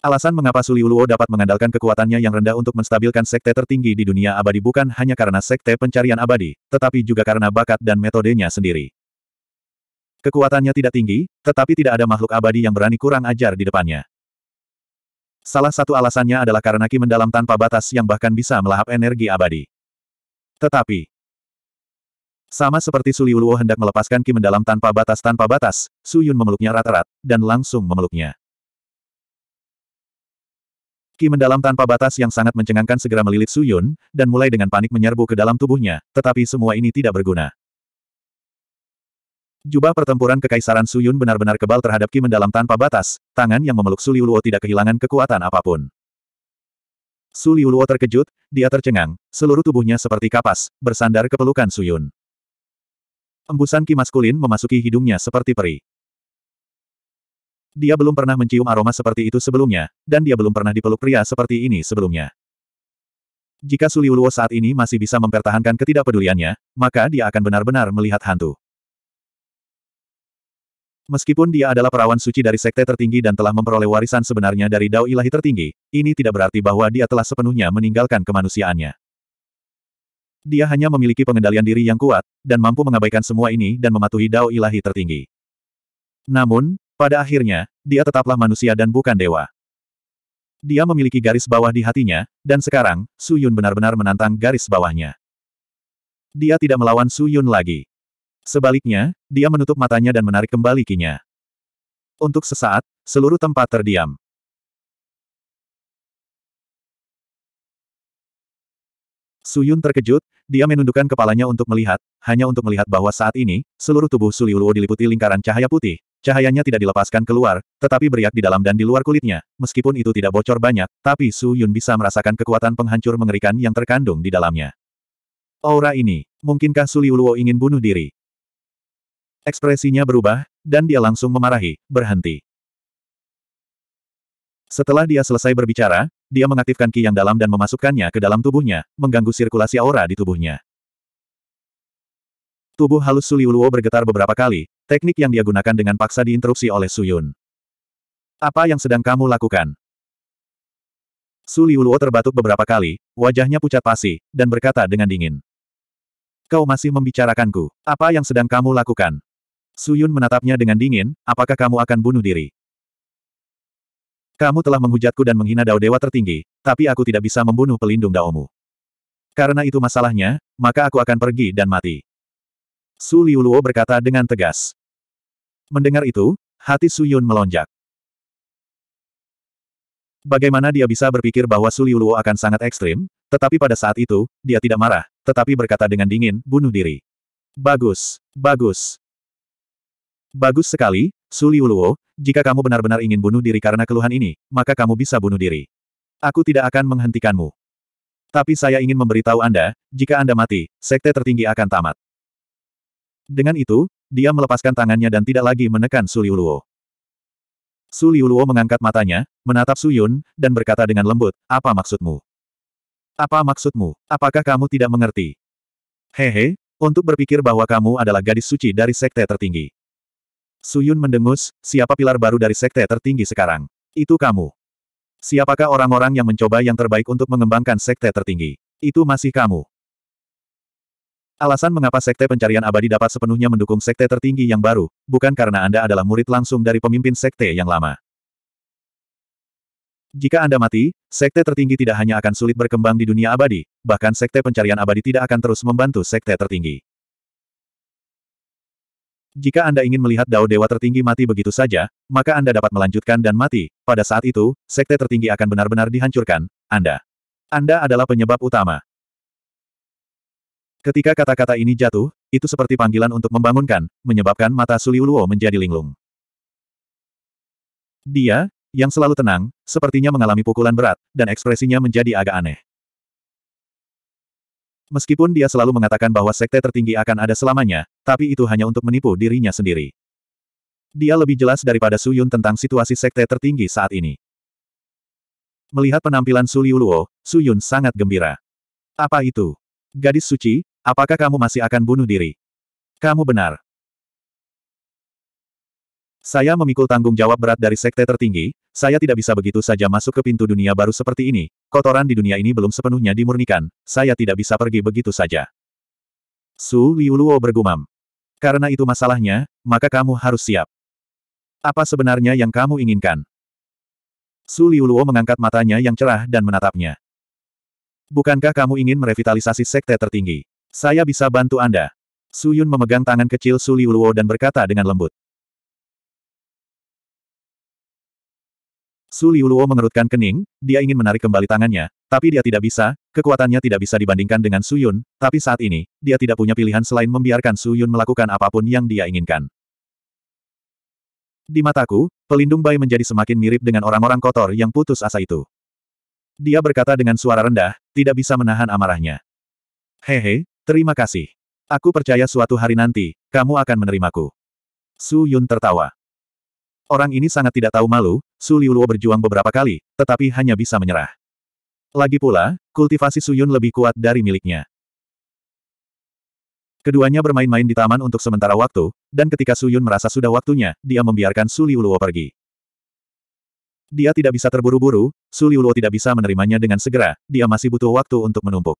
Alasan mengapa Suliuluo dapat mengandalkan kekuatannya yang rendah untuk menstabilkan sekte tertinggi di dunia abadi bukan hanya karena sekte pencarian abadi, tetapi juga karena bakat dan metodenya sendiri. Kekuatannya tidak tinggi, tetapi tidak ada makhluk abadi yang berani kurang ajar di depannya. Salah satu alasannya adalah karena Ki mendalam tanpa batas yang bahkan bisa melahap energi abadi. Tetapi, sama seperti Suliuluo hendak melepaskan Ki mendalam tanpa batas tanpa batas, Su Yun memeluknya rata-rat, dan langsung memeluknya. Ki mendalam tanpa batas yang sangat mencengangkan segera melilit Su Yun dan mulai dengan panik menyerbu ke dalam tubuhnya, tetapi semua ini tidak berguna. Jubah pertempuran kekaisaran Su Yun benar-benar kebal terhadap Ki mendalam tanpa batas, tangan yang memeluk Su Liuluo tidak kehilangan kekuatan apapun. Su Liuluo terkejut, dia tercengang, seluruh tubuhnya seperti kapas, bersandar ke pelukan Yun. Embusan Ki maskulin memasuki hidungnya seperti peri. Dia belum pernah mencium aroma seperti itu sebelumnya, dan dia belum pernah dipeluk pria seperti ini sebelumnya. Jika Suliuluo saat ini masih bisa mempertahankan ketidakpeduliannya, maka dia akan benar-benar melihat hantu. Meskipun dia adalah perawan suci dari sekte tertinggi dan telah memperoleh warisan sebenarnya dari dao ilahi tertinggi, ini tidak berarti bahwa dia telah sepenuhnya meninggalkan kemanusiaannya. Dia hanya memiliki pengendalian diri yang kuat, dan mampu mengabaikan semua ini dan mematuhi dao ilahi tertinggi. Namun, pada akhirnya, dia tetaplah manusia dan bukan dewa. Dia memiliki garis bawah di hatinya, dan sekarang, Su Yun benar-benar menantang garis bawahnya. Dia tidak melawan Su Yun lagi. Sebaliknya, dia menutup matanya dan menarik kembali kinya. Untuk sesaat, seluruh tempat terdiam. Su Yun terkejut, dia menundukkan kepalanya untuk melihat, hanya untuk melihat bahwa saat ini, seluruh tubuh Suliuluo diliputi lingkaran cahaya putih, Cahayanya tidak dilepaskan keluar, tetapi beriak di dalam dan di luar kulitnya. Meskipun itu tidak bocor banyak, tapi Su Yun bisa merasakan kekuatan penghancur mengerikan yang terkandung di dalamnya. Aura ini, mungkinkah Luo ingin bunuh diri? Ekspresinya berubah, dan dia langsung memarahi, berhenti. Setelah dia selesai berbicara, dia mengaktifkan ki yang dalam dan memasukkannya ke dalam tubuhnya, mengganggu sirkulasi aura di tubuhnya. Tubuh halus Suliuluo bergetar beberapa kali, Teknik yang dia gunakan dengan paksa diinterupsi oleh Su Yun. Apa yang sedang kamu lakukan? Su Liuluo terbatuk beberapa kali, wajahnya pucat pasi, dan berkata dengan dingin. Kau masih membicarakanku. Apa yang sedang kamu lakukan? Su Yun menatapnya dengan dingin, apakah kamu akan bunuh diri? Kamu telah menghujatku dan menghina Dao Dewa tertinggi, tapi aku tidak bisa membunuh pelindung Daomu. Karena itu masalahnya, maka aku akan pergi dan mati. Su Liuluo berkata dengan tegas. Mendengar itu, hati Suyun melonjak. Bagaimana dia bisa berpikir bahwa Suliuluo akan sangat ekstrim, tetapi pada saat itu, dia tidak marah, tetapi berkata dengan dingin, bunuh diri. Bagus, bagus. Bagus sekali, Suliuluo, jika kamu benar-benar ingin bunuh diri karena keluhan ini, maka kamu bisa bunuh diri. Aku tidak akan menghentikanmu. Tapi saya ingin memberitahu Anda, jika Anda mati, sekte tertinggi akan tamat. Dengan itu, dia melepaskan tangannya dan tidak lagi menekan Suliuluo. Suliuluo mengangkat matanya, menatap Suyun, dan berkata dengan lembut, apa maksudmu? Apa maksudmu? Apakah kamu tidak mengerti? Hehe, untuk berpikir bahwa kamu adalah gadis suci dari sekte tertinggi. Suyun mendengus, siapa pilar baru dari sekte tertinggi sekarang? Itu kamu. Siapakah orang-orang yang mencoba yang terbaik untuk mengembangkan sekte tertinggi? Itu masih kamu. Alasan mengapa Sekte Pencarian Abadi dapat sepenuhnya mendukung Sekte tertinggi yang baru, bukan karena Anda adalah murid langsung dari pemimpin Sekte yang lama. Jika Anda mati, Sekte tertinggi tidak hanya akan sulit berkembang di dunia abadi, bahkan Sekte Pencarian Abadi tidak akan terus membantu Sekte tertinggi. Jika Anda ingin melihat Dao Dewa tertinggi mati begitu saja, maka Anda dapat melanjutkan dan mati, pada saat itu, Sekte tertinggi akan benar-benar dihancurkan, Anda. Anda adalah penyebab utama. Ketika kata-kata ini jatuh, itu seperti panggilan untuk membangunkan, menyebabkan mata Suliuluo menjadi linglung. Dia, yang selalu tenang, sepertinya mengalami pukulan berat, dan ekspresinya menjadi agak aneh. Meskipun dia selalu mengatakan bahwa sekte tertinggi akan ada selamanya, tapi itu hanya untuk menipu dirinya sendiri. Dia lebih jelas daripada Su Yun tentang situasi sekte tertinggi saat ini. Melihat penampilan Su Liuluo, Su Yun sangat gembira. Apa itu? Gadis suci, Apakah kamu masih akan bunuh diri? Kamu benar. Saya memikul tanggung jawab berat dari sekte tertinggi, saya tidak bisa begitu saja masuk ke pintu dunia baru seperti ini, kotoran di dunia ini belum sepenuhnya dimurnikan, saya tidak bisa pergi begitu saja. Su Liuluo bergumam. Karena itu masalahnya, maka kamu harus siap. Apa sebenarnya yang kamu inginkan? Su Liuluo mengangkat matanya yang cerah dan menatapnya. Bukankah kamu ingin merevitalisasi sekte tertinggi? Saya bisa bantu Anda. Su Yun memegang tangan kecil Su Liuluo dan berkata dengan lembut. Su Liuluo mengerutkan kening, dia ingin menarik kembali tangannya, tapi dia tidak bisa, kekuatannya tidak bisa dibandingkan dengan Su Yun. tapi saat ini, dia tidak punya pilihan selain membiarkan Su Yun melakukan apapun yang dia inginkan. Di mataku, pelindung bayi menjadi semakin mirip dengan orang-orang kotor yang putus asa itu. Dia berkata dengan suara rendah, tidak bisa menahan amarahnya. Hehe, Terima kasih. Aku percaya suatu hari nanti, kamu akan menerimaku. Su Yun tertawa. Orang ini sangat tidak tahu malu, Su Liuluo berjuang beberapa kali, tetapi hanya bisa menyerah. Lagi pula, kultivasi Su Yun lebih kuat dari miliknya. Keduanya bermain-main di taman untuk sementara waktu, dan ketika Su Yun merasa sudah waktunya, dia membiarkan Su Liuluo pergi. Dia tidak bisa terburu-buru, Su Liuluo tidak bisa menerimanya dengan segera, dia masih butuh waktu untuk menumpuk.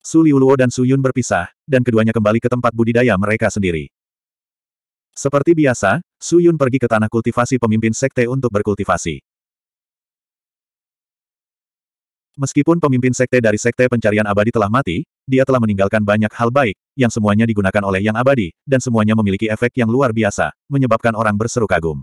Su Liuluo dan Su Yun berpisah, dan keduanya kembali ke tempat budidaya mereka sendiri. Seperti biasa, Su Yun pergi ke tanah kultivasi pemimpin sekte untuk berkultivasi. Meskipun pemimpin sekte dari sekte pencarian abadi telah mati, dia telah meninggalkan banyak hal baik, yang semuanya digunakan oleh yang abadi, dan semuanya memiliki efek yang luar biasa, menyebabkan orang berseru kagum.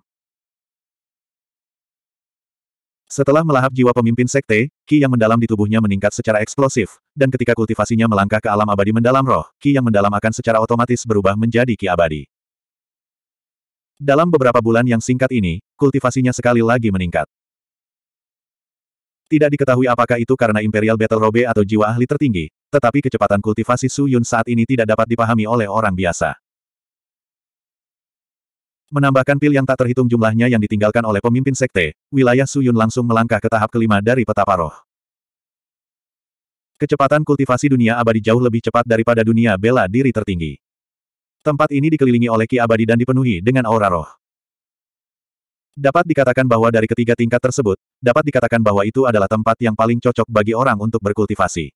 Setelah melahap jiwa pemimpin sekte, Ki yang mendalam di tubuhnya meningkat secara eksplosif, dan ketika kultivasinya melangkah ke alam abadi mendalam roh, Ki yang mendalam akan secara otomatis berubah menjadi Ki abadi. Dalam beberapa bulan yang singkat ini, kultivasinya sekali lagi meningkat. Tidak diketahui apakah itu karena Imperial Battle Robe atau jiwa ahli tertinggi, tetapi kecepatan kultivasi Su Yun saat ini tidak dapat dipahami oleh orang biasa. Menambahkan pil yang tak terhitung jumlahnya yang ditinggalkan oleh pemimpin sekte, wilayah Suyun langsung melangkah ke tahap kelima dari peta paroh. Kecepatan kultivasi dunia abadi jauh lebih cepat daripada dunia bela diri tertinggi. Tempat ini dikelilingi oleh ki abadi dan dipenuhi dengan aura roh. Dapat dikatakan bahwa dari ketiga tingkat tersebut, dapat dikatakan bahwa itu adalah tempat yang paling cocok bagi orang untuk berkultivasi.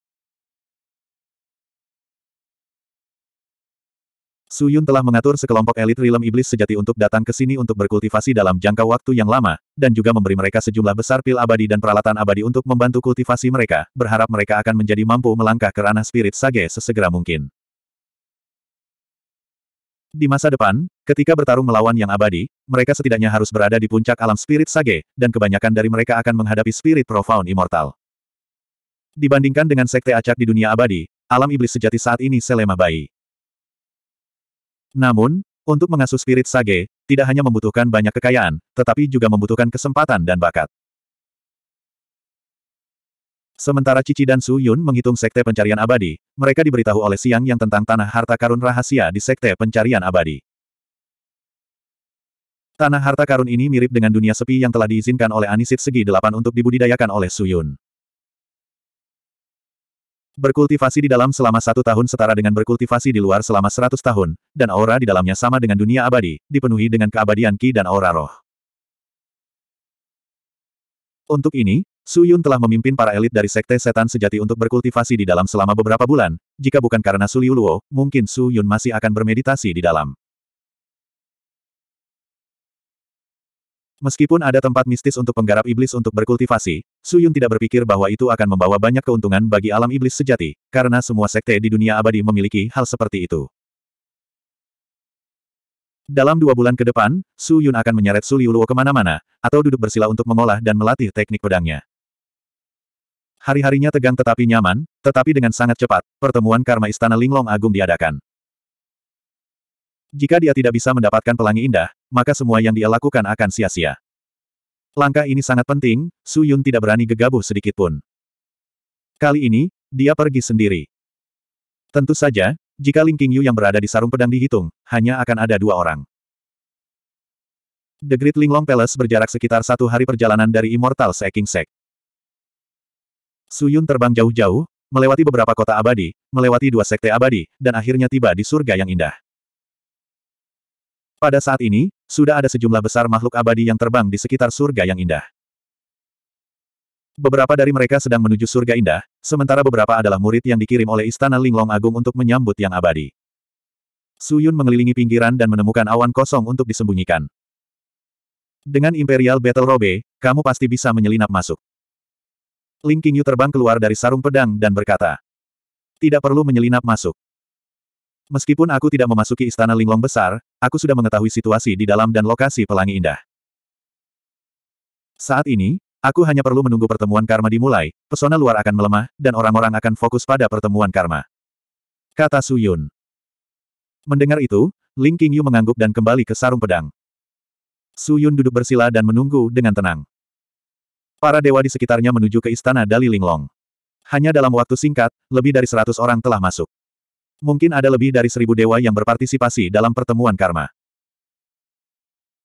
Su Yun telah mengatur sekelompok elit rilem iblis sejati untuk datang ke sini untuk berkultivasi dalam jangka waktu yang lama, dan juga memberi mereka sejumlah besar pil abadi dan peralatan abadi untuk membantu kultivasi mereka, berharap mereka akan menjadi mampu melangkah ke ranah spirit sage sesegera mungkin. Di masa depan, ketika bertarung melawan yang abadi, mereka setidaknya harus berada di puncak alam spirit sage, dan kebanyakan dari mereka akan menghadapi spirit profound immortal. Dibandingkan dengan sekte acak di dunia abadi, alam iblis sejati saat ini selemah bayi. Namun, untuk mengasuh spirit sage, tidak hanya membutuhkan banyak kekayaan, tetapi juga membutuhkan kesempatan dan bakat. Sementara Cici dan Su Yun menghitung sekte pencarian abadi, mereka diberitahu oleh Siang yang tentang tanah harta karun rahasia di sekte pencarian abadi. Tanah harta karun ini mirip dengan dunia sepi yang telah diizinkan oleh Anisit segi delapan untuk dibudidayakan oleh Su Yun. Berkultivasi di dalam selama satu tahun setara dengan berkultivasi di luar selama seratus tahun, dan aura di dalamnya sama dengan dunia abadi, dipenuhi dengan keabadian ki dan aura roh. Untuk ini, Su Yun telah memimpin para elit dari Sekte Setan Sejati untuk berkultivasi di dalam selama beberapa bulan, jika bukan karena Su Liu Luo, mungkin Su Yun masih akan bermeditasi di dalam. Meskipun ada tempat mistis untuk penggarap iblis untuk berkultivasi, Suyun tidak berpikir bahwa itu akan membawa banyak keuntungan bagi alam iblis sejati, karena semua sekte di dunia abadi memiliki hal seperti itu. Dalam dua bulan ke depan, Su Yun akan menyeret Su Liuluo kemana-mana, atau duduk bersila untuk mengolah dan melatih teknik pedangnya. Hari-harinya tegang tetapi nyaman, tetapi dengan sangat cepat, pertemuan Karma Istana Linglong Agung diadakan. Jika dia tidak bisa mendapatkan pelangi indah, maka semua yang dia lakukan akan sia-sia. Langkah ini sangat penting, Su Yun tidak berani gegabah sedikitpun. Kali ini, dia pergi sendiri. Tentu saja, jika Ling Qingyu yang berada di sarung pedang dihitung, hanya akan ada dua orang. The Great Linglong Palace berjarak sekitar satu hari perjalanan dari Immortal Seeking Sek. Su Yun terbang jauh-jauh, melewati beberapa kota abadi, melewati dua sekte abadi, dan akhirnya tiba di surga yang indah. Pada saat ini, sudah ada sejumlah besar makhluk abadi yang terbang di sekitar surga yang indah. Beberapa dari mereka sedang menuju surga indah, sementara beberapa adalah murid yang dikirim oleh Istana Linglong Agung untuk menyambut yang abadi. Suyun mengelilingi pinggiran dan menemukan awan kosong untuk disembunyikan. Dengan Imperial Battle Robe, kamu pasti bisa menyelinap masuk. Ling Qingyu terbang keluar dari sarung pedang dan berkata, Tidak perlu menyelinap masuk. Meskipun aku tidak memasuki istana linglong besar, aku sudah mengetahui situasi di dalam dan lokasi pelangi indah. Saat ini, aku hanya perlu menunggu pertemuan karma dimulai, pesona luar akan melemah, dan orang-orang akan fokus pada pertemuan karma. Kata Suyun. Mendengar itu, Ling Qingyu mengangguk dan kembali ke sarung pedang. Suyun duduk bersila dan menunggu dengan tenang. Para dewa di sekitarnya menuju ke istana Dali Linglong. Hanya dalam waktu singkat, lebih dari seratus orang telah masuk. Mungkin ada lebih dari seribu dewa yang berpartisipasi dalam pertemuan karma.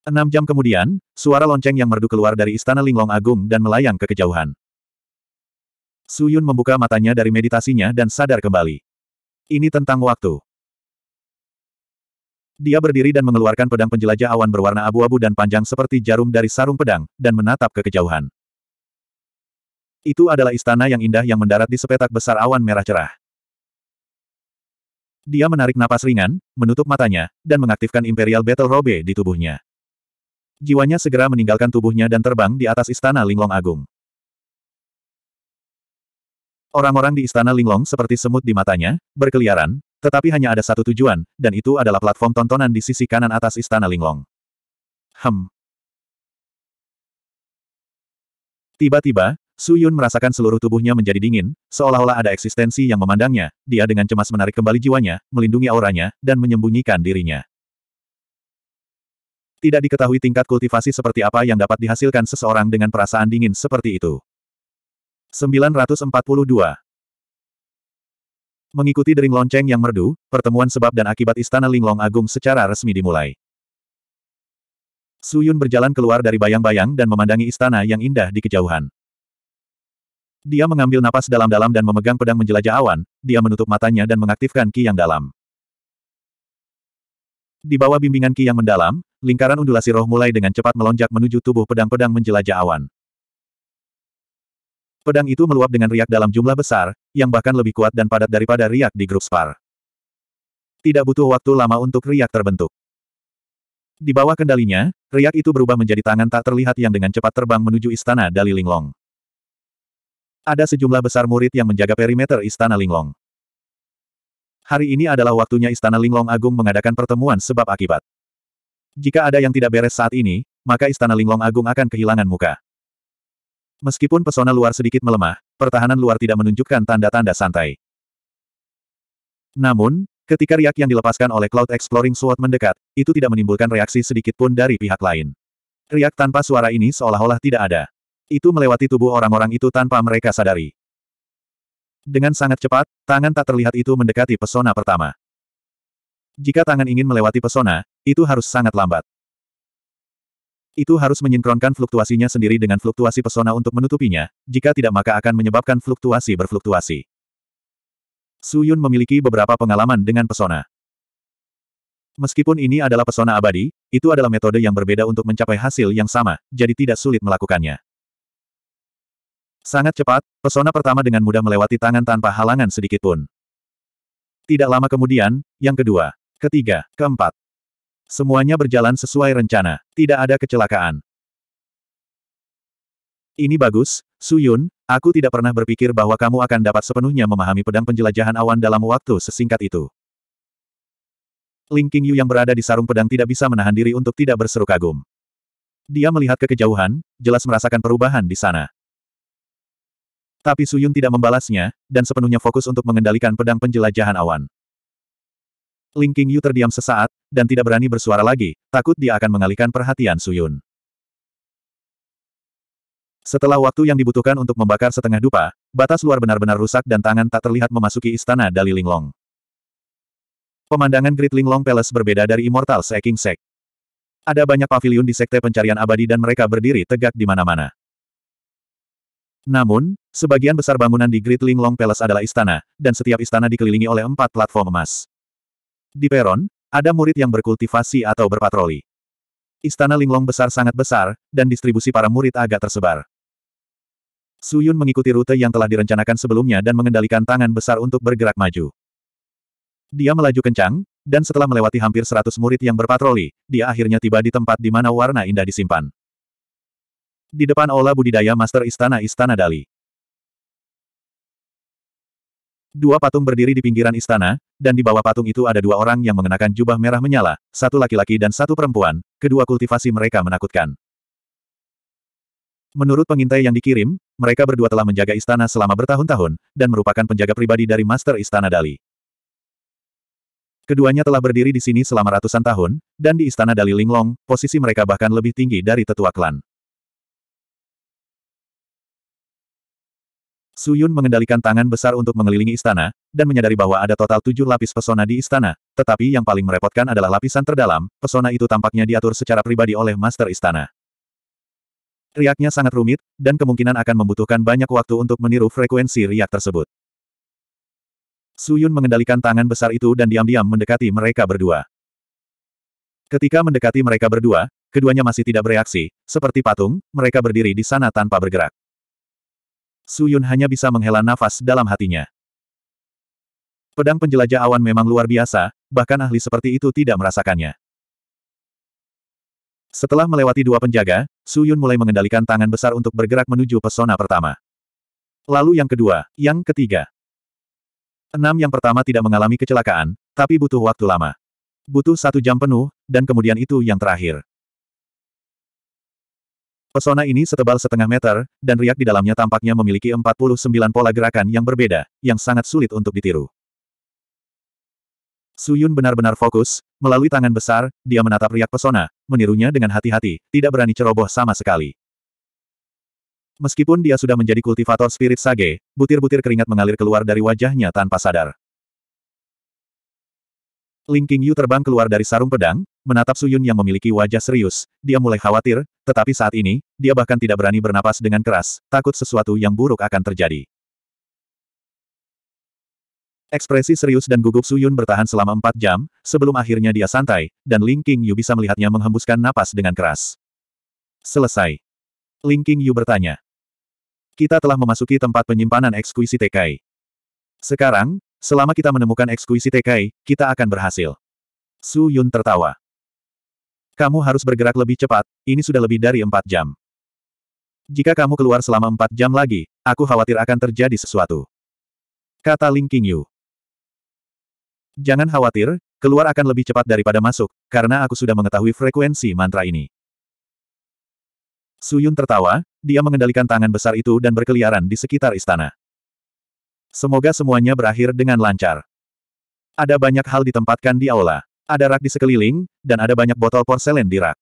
Enam jam kemudian, suara lonceng yang merdu keluar dari Istana Linglong Agung dan melayang ke kejauhan. Su Yun membuka matanya dari meditasinya dan sadar kembali. Ini tentang waktu. Dia berdiri dan mengeluarkan pedang penjelajah awan berwarna abu-abu dan panjang seperti jarum dari sarung pedang, dan menatap ke kejauhan. Itu adalah istana yang indah yang mendarat di sepetak besar awan merah cerah. Dia menarik napas ringan, menutup matanya, dan mengaktifkan Imperial Battle Robe di tubuhnya. Jiwanya segera meninggalkan tubuhnya dan terbang di atas istana Linglong Agung. Orang-orang di istana Linglong seperti semut di matanya, berkeliaran, tetapi hanya ada satu tujuan, dan itu adalah platform tontonan di sisi kanan atas istana Linglong. Hem. Tiba-tiba, Su Yun merasakan seluruh tubuhnya menjadi dingin, seolah-olah ada eksistensi yang memandangnya, dia dengan cemas menarik kembali jiwanya, melindungi auranya, dan menyembunyikan dirinya. Tidak diketahui tingkat kultivasi seperti apa yang dapat dihasilkan seseorang dengan perasaan dingin seperti itu. 942. Mengikuti dering lonceng yang merdu, pertemuan sebab dan akibat Istana Linglong Agung secara resmi dimulai. Suyun berjalan keluar dari bayang-bayang dan memandangi istana yang indah di kejauhan. Dia mengambil napas dalam-dalam dan memegang pedang menjelajah awan, dia menutup matanya dan mengaktifkan ki yang dalam. Di bawah bimbingan ki yang mendalam, lingkaran undulasi roh mulai dengan cepat melonjak menuju tubuh pedang-pedang menjelajah awan. Pedang itu meluap dengan riak dalam jumlah besar, yang bahkan lebih kuat dan padat daripada riak di grup spar. Tidak butuh waktu lama untuk riak terbentuk. Di bawah kendalinya, riak itu berubah menjadi tangan tak terlihat yang dengan cepat terbang menuju istana Dali Linglong. Ada sejumlah besar murid yang menjaga perimeter Istana Linglong. Hari ini adalah waktunya Istana Linglong Agung mengadakan pertemuan sebab akibat. Jika ada yang tidak beres saat ini, maka Istana Linglong Agung akan kehilangan muka. Meskipun pesona luar sedikit melemah, pertahanan luar tidak menunjukkan tanda-tanda santai. Namun, ketika riak yang dilepaskan oleh Cloud Exploring Sword mendekat, itu tidak menimbulkan reaksi sedikit pun dari pihak lain. Riak tanpa suara ini seolah-olah tidak ada. Itu melewati tubuh orang-orang itu tanpa mereka sadari. Dengan sangat cepat, tangan tak terlihat itu mendekati pesona pertama. Jika tangan ingin melewati pesona, itu harus sangat lambat. Itu harus menyinkronkan fluktuasinya sendiri dengan fluktuasi pesona untuk menutupinya, jika tidak maka akan menyebabkan fluktuasi berfluktuasi. Su Yun memiliki beberapa pengalaman dengan pesona. Meskipun ini adalah pesona abadi, itu adalah metode yang berbeda untuk mencapai hasil yang sama, jadi tidak sulit melakukannya. Sangat cepat, pesona pertama dengan mudah melewati tangan tanpa halangan sedikit pun. Tidak lama kemudian, yang kedua, ketiga, keempat. Semuanya berjalan sesuai rencana, tidak ada kecelakaan. Ini bagus, Suyun, aku tidak pernah berpikir bahwa kamu akan dapat sepenuhnya memahami pedang penjelajahan awan dalam waktu sesingkat itu. Ling Qingyu yang berada di sarung pedang tidak bisa menahan diri untuk tidak berseru kagum. Dia melihat ke kejauhan, jelas merasakan perubahan di sana. Tapi Suyun tidak membalasnya, dan sepenuhnya fokus untuk mengendalikan pedang penjelajahan awan. Ling Qingyu terdiam sesaat, dan tidak berani bersuara lagi, takut dia akan mengalihkan perhatian Suyun. Setelah waktu yang dibutuhkan untuk membakar setengah dupa, batas luar benar-benar rusak dan tangan tak terlihat memasuki istana Dali Linglong. Pemandangan Great Linglong Palace berbeda dari Immortal Seeking Sect. Ada banyak pavilion di sekte pencarian abadi dan mereka berdiri tegak di mana-mana. Namun, sebagian besar bangunan di Great Linglong Palace adalah istana, dan setiap istana dikelilingi oleh empat platform emas. Di peron, ada murid yang berkultivasi atau berpatroli. Istana Linglong besar sangat besar, dan distribusi para murid agak tersebar. Su Yun mengikuti rute yang telah direncanakan sebelumnya dan mengendalikan tangan besar untuk bergerak maju. Dia melaju kencang, dan setelah melewati hampir 100 murid yang berpatroli, dia akhirnya tiba di tempat di mana warna indah disimpan di depan aula budidaya Master Istana Istana Dali. Dua patung berdiri di pinggiran istana, dan di bawah patung itu ada dua orang yang mengenakan jubah merah menyala, satu laki-laki dan satu perempuan, kedua kultivasi mereka menakutkan. Menurut pengintai yang dikirim, mereka berdua telah menjaga istana selama bertahun-tahun, dan merupakan penjaga pribadi dari Master Istana Dali. Keduanya telah berdiri di sini selama ratusan tahun, dan di Istana Dali Linglong, posisi mereka bahkan lebih tinggi dari tetua klan. Su Yun mengendalikan tangan besar untuk mengelilingi istana, dan menyadari bahwa ada total tujuh lapis pesona di istana, tetapi yang paling merepotkan adalah lapisan terdalam, pesona itu tampaknya diatur secara pribadi oleh master istana. Riaknya sangat rumit, dan kemungkinan akan membutuhkan banyak waktu untuk meniru frekuensi riak tersebut. Su Yun mengendalikan tangan besar itu dan diam-diam mendekati mereka berdua. Ketika mendekati mereka berdua, keduanya masih tidak bereaksi, seperti patung, mereka berdiri di sana tanpa bergerak. Su Yun hanya bisa menghela nafas dalam hatinya. Pedang penjelajah awan memang luar biasa, bahkan ahli seperti itu tidak merasakannya. Setelah melewati dua penjaga, Su Yun mulai mengendalikan tangan besar untuk bergerak menuju pesona pertama. Lalu yang kedua, yang ketiga. Enam yang pertama tidak mengalami kecelakaan, tapi butuh waktu lama. Butuh satu jam penuh, dan kemudian itu yang terakhir. Pesona ini setebal setengah meter, dan riak di dalamnya tampaknya memiliki 49 pola gerakan yang berbeda, yang sangat sulit untuk ditiru. Suyun benar-benar fokus, melalui tangan besar, dia menatap riak pesona, menirunya dengan hati-hati, tidak berani ceroboh sama sekali. Meskipun dia sudah menjadi kultivator spirit sage, butir-butir keringat mengalir keluar dari wajahnya tanpa sadar. Ling Qingyu terbang keluar dari sarung pedang, menatap Suyun yang memiliki wajah serius. Dia mulai khawatir, tetapi saat ini, dia bahkan tidak berani bernapas dengan keras, takut sesuatu yang buruk akan terjadi. Ekspresi serius dan gugup Suyun bertahan selama empat jam, sebelum akhirnya dia santai, dan Ling Qingyu bisa melihatnya menghembuskan napas dengan keras. Selesai. Ling Qingyu bertanya. Kita telah memasuki tempat penyimpanan ekskuisi TKI. Sekarang, Selama kita menemukan ekskuisi Tekai, kita akan berhasil. Su Yun tertawa. Kamu harus bergerak lebih cepat, ini sudah lebih dari empat jam. Jika kamu keluar selama empat jam lagi, aku khawatir akan terjadi sesuatu. Kata Ling Qingyu. Jangan khawatir, keluar akan lebih cepat daripada masuk, karena aku sudah mengetahui frekuensi mantra ini. Suyun tertawa, dia mengendalikan tangan besar itu dan berkeliaran di sekitar istana. Semoga semuanya berakhir dengan lancar. Ada banyak hal ditempatkan di aula. Ada rak di sekeliling, dan ada banyak botol porselen di rak.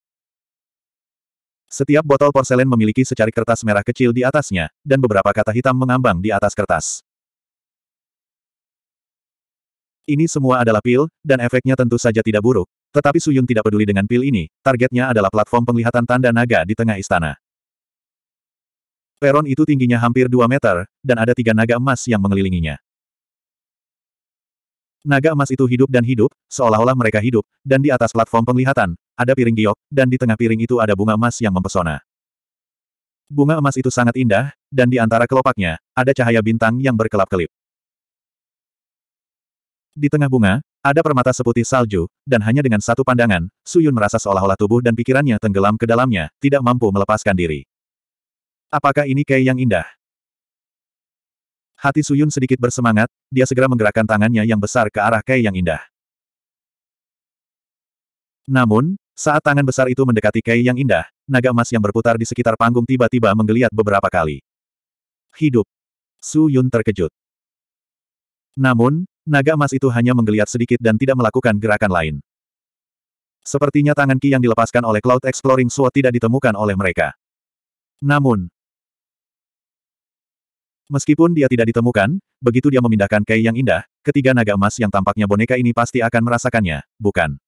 Setiap botol porselen memiliki secari kertas merah kecil di atasnya, dan beberapa kata hitam mengambang di atas kertas. Ini semua adalah pil, dan efeknya tentu saja tidak buruk. Tetapi Suyun tidak peduli dengan pil ini, targetnya adalah platform penglihatan tanda naga di tengah istana. Peron itu tingginya hampir 2 meter, dan ada tiga naga emas yang mengelilinginya. Naga emas itu hidup dan hidup, seolah-olah mereka hidup, dan di atas platform penglihatan, ada piring giok, dan di tengah piring itu ada bunga emas yang mempesona. Bunga emas itu sangat indah, dan di antara kelopaknya, ada cahaya bintang yang berkelap-kelip. Di tengah bunga, ada permata seputih salju, dan hanya dengan satu pandangan, Suyun merasa seolah-olah tubuh dan pikirannya tenggelam ke dalamnya, tidak mampu melepaskan diri. Apakah ini Kei yang indah? Hati Suyun sedikit bersemangat, dia segera menggerakkan tangannya yang besar ke arah Kei yang indah. Namun, saat tangan besar itu mendekati Kei yang indah, naga emas yang berputar di sekitar panggung tiba-tiba menggeliat beberapa kali. Hidup. Suyun terkejut. Namun, naga emas itu hanya menggeliat sedikit dan tidak melakukan gerakan lain. Sepertinya tangan Ki yang dilepaskan oleh Cloud Exploring Sword tidak ditemukan oleh mereka. Namun, Meskipun dia tidak ditemukan, begitu dia memindahkan kei yang indah, ketiga naga emas yang tampaknya boneka ini pasti akan merasakannya, bukan?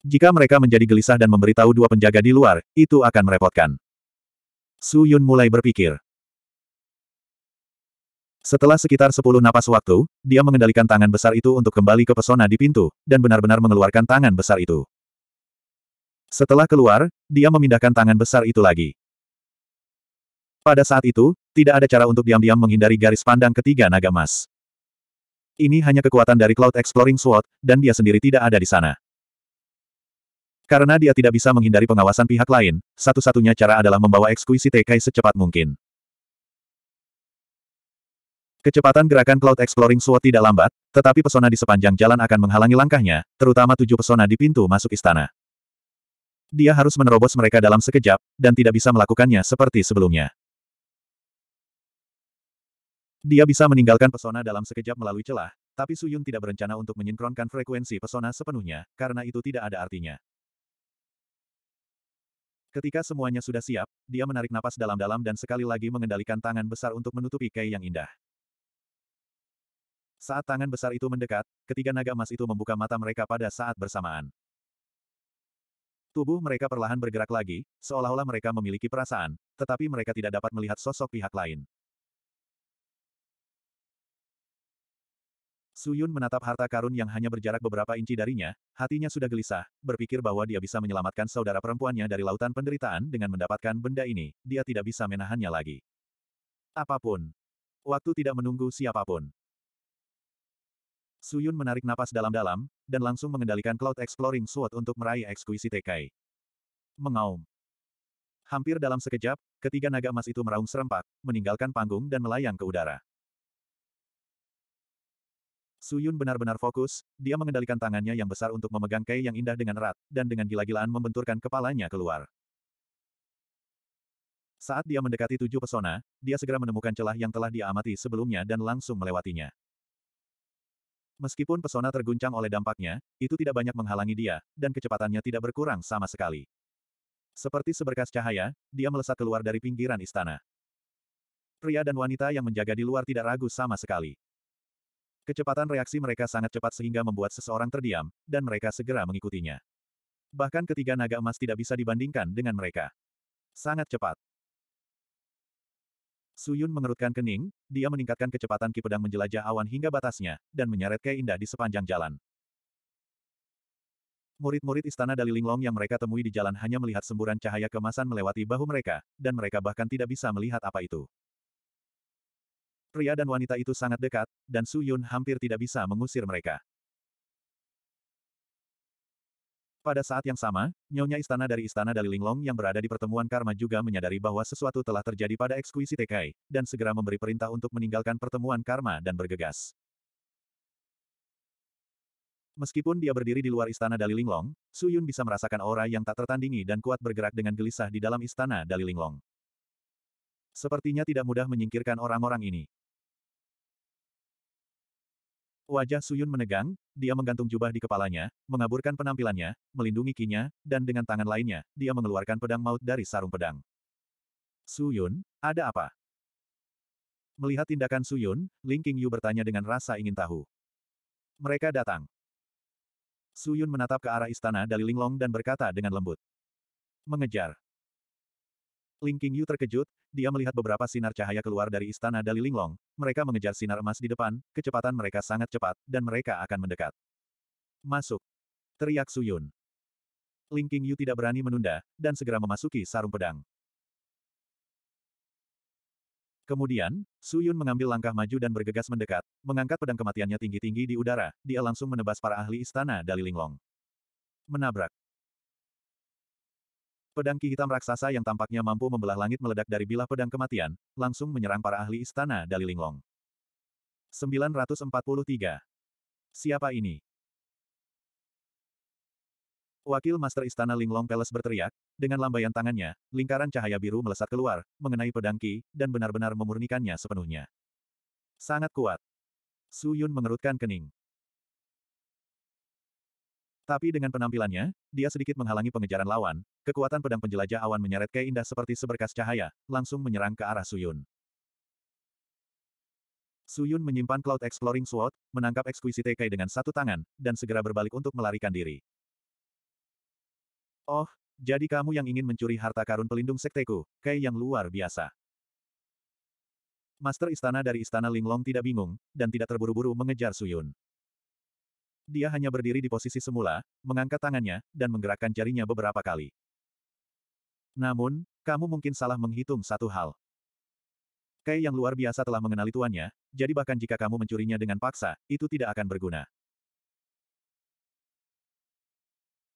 Jika mereka menjadi gelisah dan memberitahu dua penjaga di luar, itu akan merepotkan. Su Yun mulai berpikir. Setelah sekitar sepuluh napas waktu, dia mengendalikan tangan besar itu untuk kembali ke pesona di pintu, dan benar-benar mengeluarkan tangan besar itu. Setelah keluar, dia memindahkan tangan besar itu lagi. Pada saat itu, tidak ada cara untuk diam-diam menghindari garis pandang ketiga naga emas. Ini hanya kekuatan dari Cloud Exploring Sword, dan dia sendiri tidak ada di sana. Karena dia tidak bisa menghindari pengawasan pihak lain, satu-satunya cara adalah membawa eksekusi T-Kai secepat mungkin. Kecepatan gerakan Cloud Exploring Sword tidak lambat, tetapi pesona di sepanjang jalan akan menghalangi langkahnya, terutama tujuh pesona di pintu masuk istana. Dia harus menerobos mereka dalam sekejap, dan tidak bisa melakukannya seperti sebelumnya. Dia bisa meninggalkan pesona dalam sekejap melalui celah, tapi Yun tidak berencana untuk menyinkronkan frekuensi pesona sepenuhnya, karena itu tidak ada artinya. Ketika semuanya sudah siap, dia menarik napas dalam-dalam dan sekali lagi mengendalikan tangan besar untuk menutupi Kei yang indah. Saat tangan besar itu mendekat, ketiga naga emas itu membuka mata mereka pada saat bersamaan. Tubuh mereka perlahan bergerak lagi, seolah-olah mereka memiliki perasaan, tetapi mereka tidak dapat melihat sosok pihak lain. Suyun menatap harta karun yang hanya berjarak beberapa inci darinya, hatinya sudah gelisah, berpikir bahwa dia bisa menyelamatkan saudara perempuannya dari lautan penderitaan dengan mendapatkan benda ini, dia tidak bisa menahannya lagi. Apapun. Waktu tidak menunggu siapapun. Suyun menarik napas dalam-dalam, dan langsung mengendalikan Cloud Exploring Sword untuk meraih ekskuisi Tekai. Mengaum. Hampir dalam sekejap, ketiga naga emas itu meraung serempak, meninggalkan panggung dan melayang ke udara. Suyun benar-benar fokus, dia mengendalikan tangannya yang besar untuk memegang Kei yang indah dengan erat, dan dengan gila-gilaan membenturkan kepalanya keluar. Saat dia mendekati tujuh pesona, dia segera menemukan celah yang telah dia amati sebelumnya dan langsung melewatinya. Meskipun pesona terguncang oleh dampaknya, itu tidak banyak menghalangi dia, dan kecepatannya tidak berkurang sama sekali. Seperti seberkas cahaya, dia melesat keluar dari pinggiran istana. Pria dan wanita yang menjaga di luar tidak ragu sama sekali. Kecepatan reaksi mereka sangat cepat sehingga membuat seseorang terdiam, dan mereka segera mengikutinya. Bahkan ketiga naga emas tidak bisa dibandingkan dengan mereka. Sangat cepat. Suyun mengerutkan kening, dia meningkatkan kecepatan ki pedang menjelajah awan hingga batasnya, dan menyeret Kei Indah di sepanjang jalan. Murid-murid istana Linglong yang mereka temui di jalan hanya melihat semburan cahaya kemasan melewati bahu mereka, dan mereka bahkan tidak bisa melihat apa itu. Pria dan wanita itu sangat dekat, dan Su Yun hampir tidak bisa mengusir mereka. Pada saat yang sama, nyonya istana dari istana Dali Linglong yang berada di pertemuan karma juga menyadari bahwa sesuatu telah terjadi pada ekskuisi Tekai, dan segera memberi perintah untuk meninggalkan pertemuan karma dan bergegas. Meskipun dia berdiri di luar istana Dali Dalilinglong, Yun bisa merasakan aura yang tak tertandingi dan kuat bergerak dengan gelisah di dalam istana Dali Linglong. Sepertinya tidak mudah menyingkirkan orang-orang ini. Wajah Suyun menegang, dia menggantung jubah di kepalanya, mengaburkan penampilannya, melindungi kinya, dan dengan tangan lainnya, dia mengeluarkan pedang maut dari sarung pedang. Suyun, ada apa? Melihat tindakan Suyun, Ling Qingyu bertanya dengan rasa ingin tahu. Mereka datang. Suyun menatap ke arah istana dari Linglong dan berkata dengan lembut. Mengejar. Ling Qingyu terkejut, dia melihat beberapa sinar cahaya keluar dari istana Dali Linglong, mereka mengejar sinar emas di depan, kecepatan mereka sangat cepat, dan mereka akan mendekat. Masuk! Teriak Suyun. Ling Qingyu tidak berani menunda, dan segera memasuki sarung pedang. Kemudian, Suyun mengambil langkah maju dan bergegas mendekat, mengangkat pedang kematiannya tinggi-tinggi di udara, dia langsung menebas para ahli istana Dali Linglong. Menabrak. Pedang ki hitam raksasa yang tampaknya mampu membelah langit meledak dari bilah pedang kematian, langsung menyerang para ahli istana Linglong. 943. Siapa ini? Wakil Master Istana Linglong Peles berteriak, dengan lambaian tangannya, lingkaran cahaya biru melesat keluar, mengenai pedang ki, dan benar-benar memurnikannya sepenuhnya. Sangat kuat. Su Yun mengerutkan kening. Tapi dengan penampilannya, dia sedikit menghalangi pengejaran lawan, kekuatan pedang penjelajah awan menyeret Kei Indah seperti seberkas cahaya, langsung menyerang ke arah Suyun. Suyun menyimpan Cloud Exploring Sword, menangkap Exquisite Kei dengan satu tangan, dan segera berbalik untuk melarikan diri. Oh, jadi kamu yang ingin mencuri harta karun pelindung sekteku, Kei yang luar biasa. Master Istana dari Istana Linglong tidak bingung, dan tidak terburu-buru mengejar Suyun. Dia hanya berdiri di posisi semula, mengangkat tangannya, dan menggerakkan jarinya beberapa kali. Namun, kamu mungkin salah menghitung satu hal. Kai yang luar biasa telah mengenali tuannya, jadi bahkan jika kamu mencurinya dengan paksa, itu tidak akan berguna.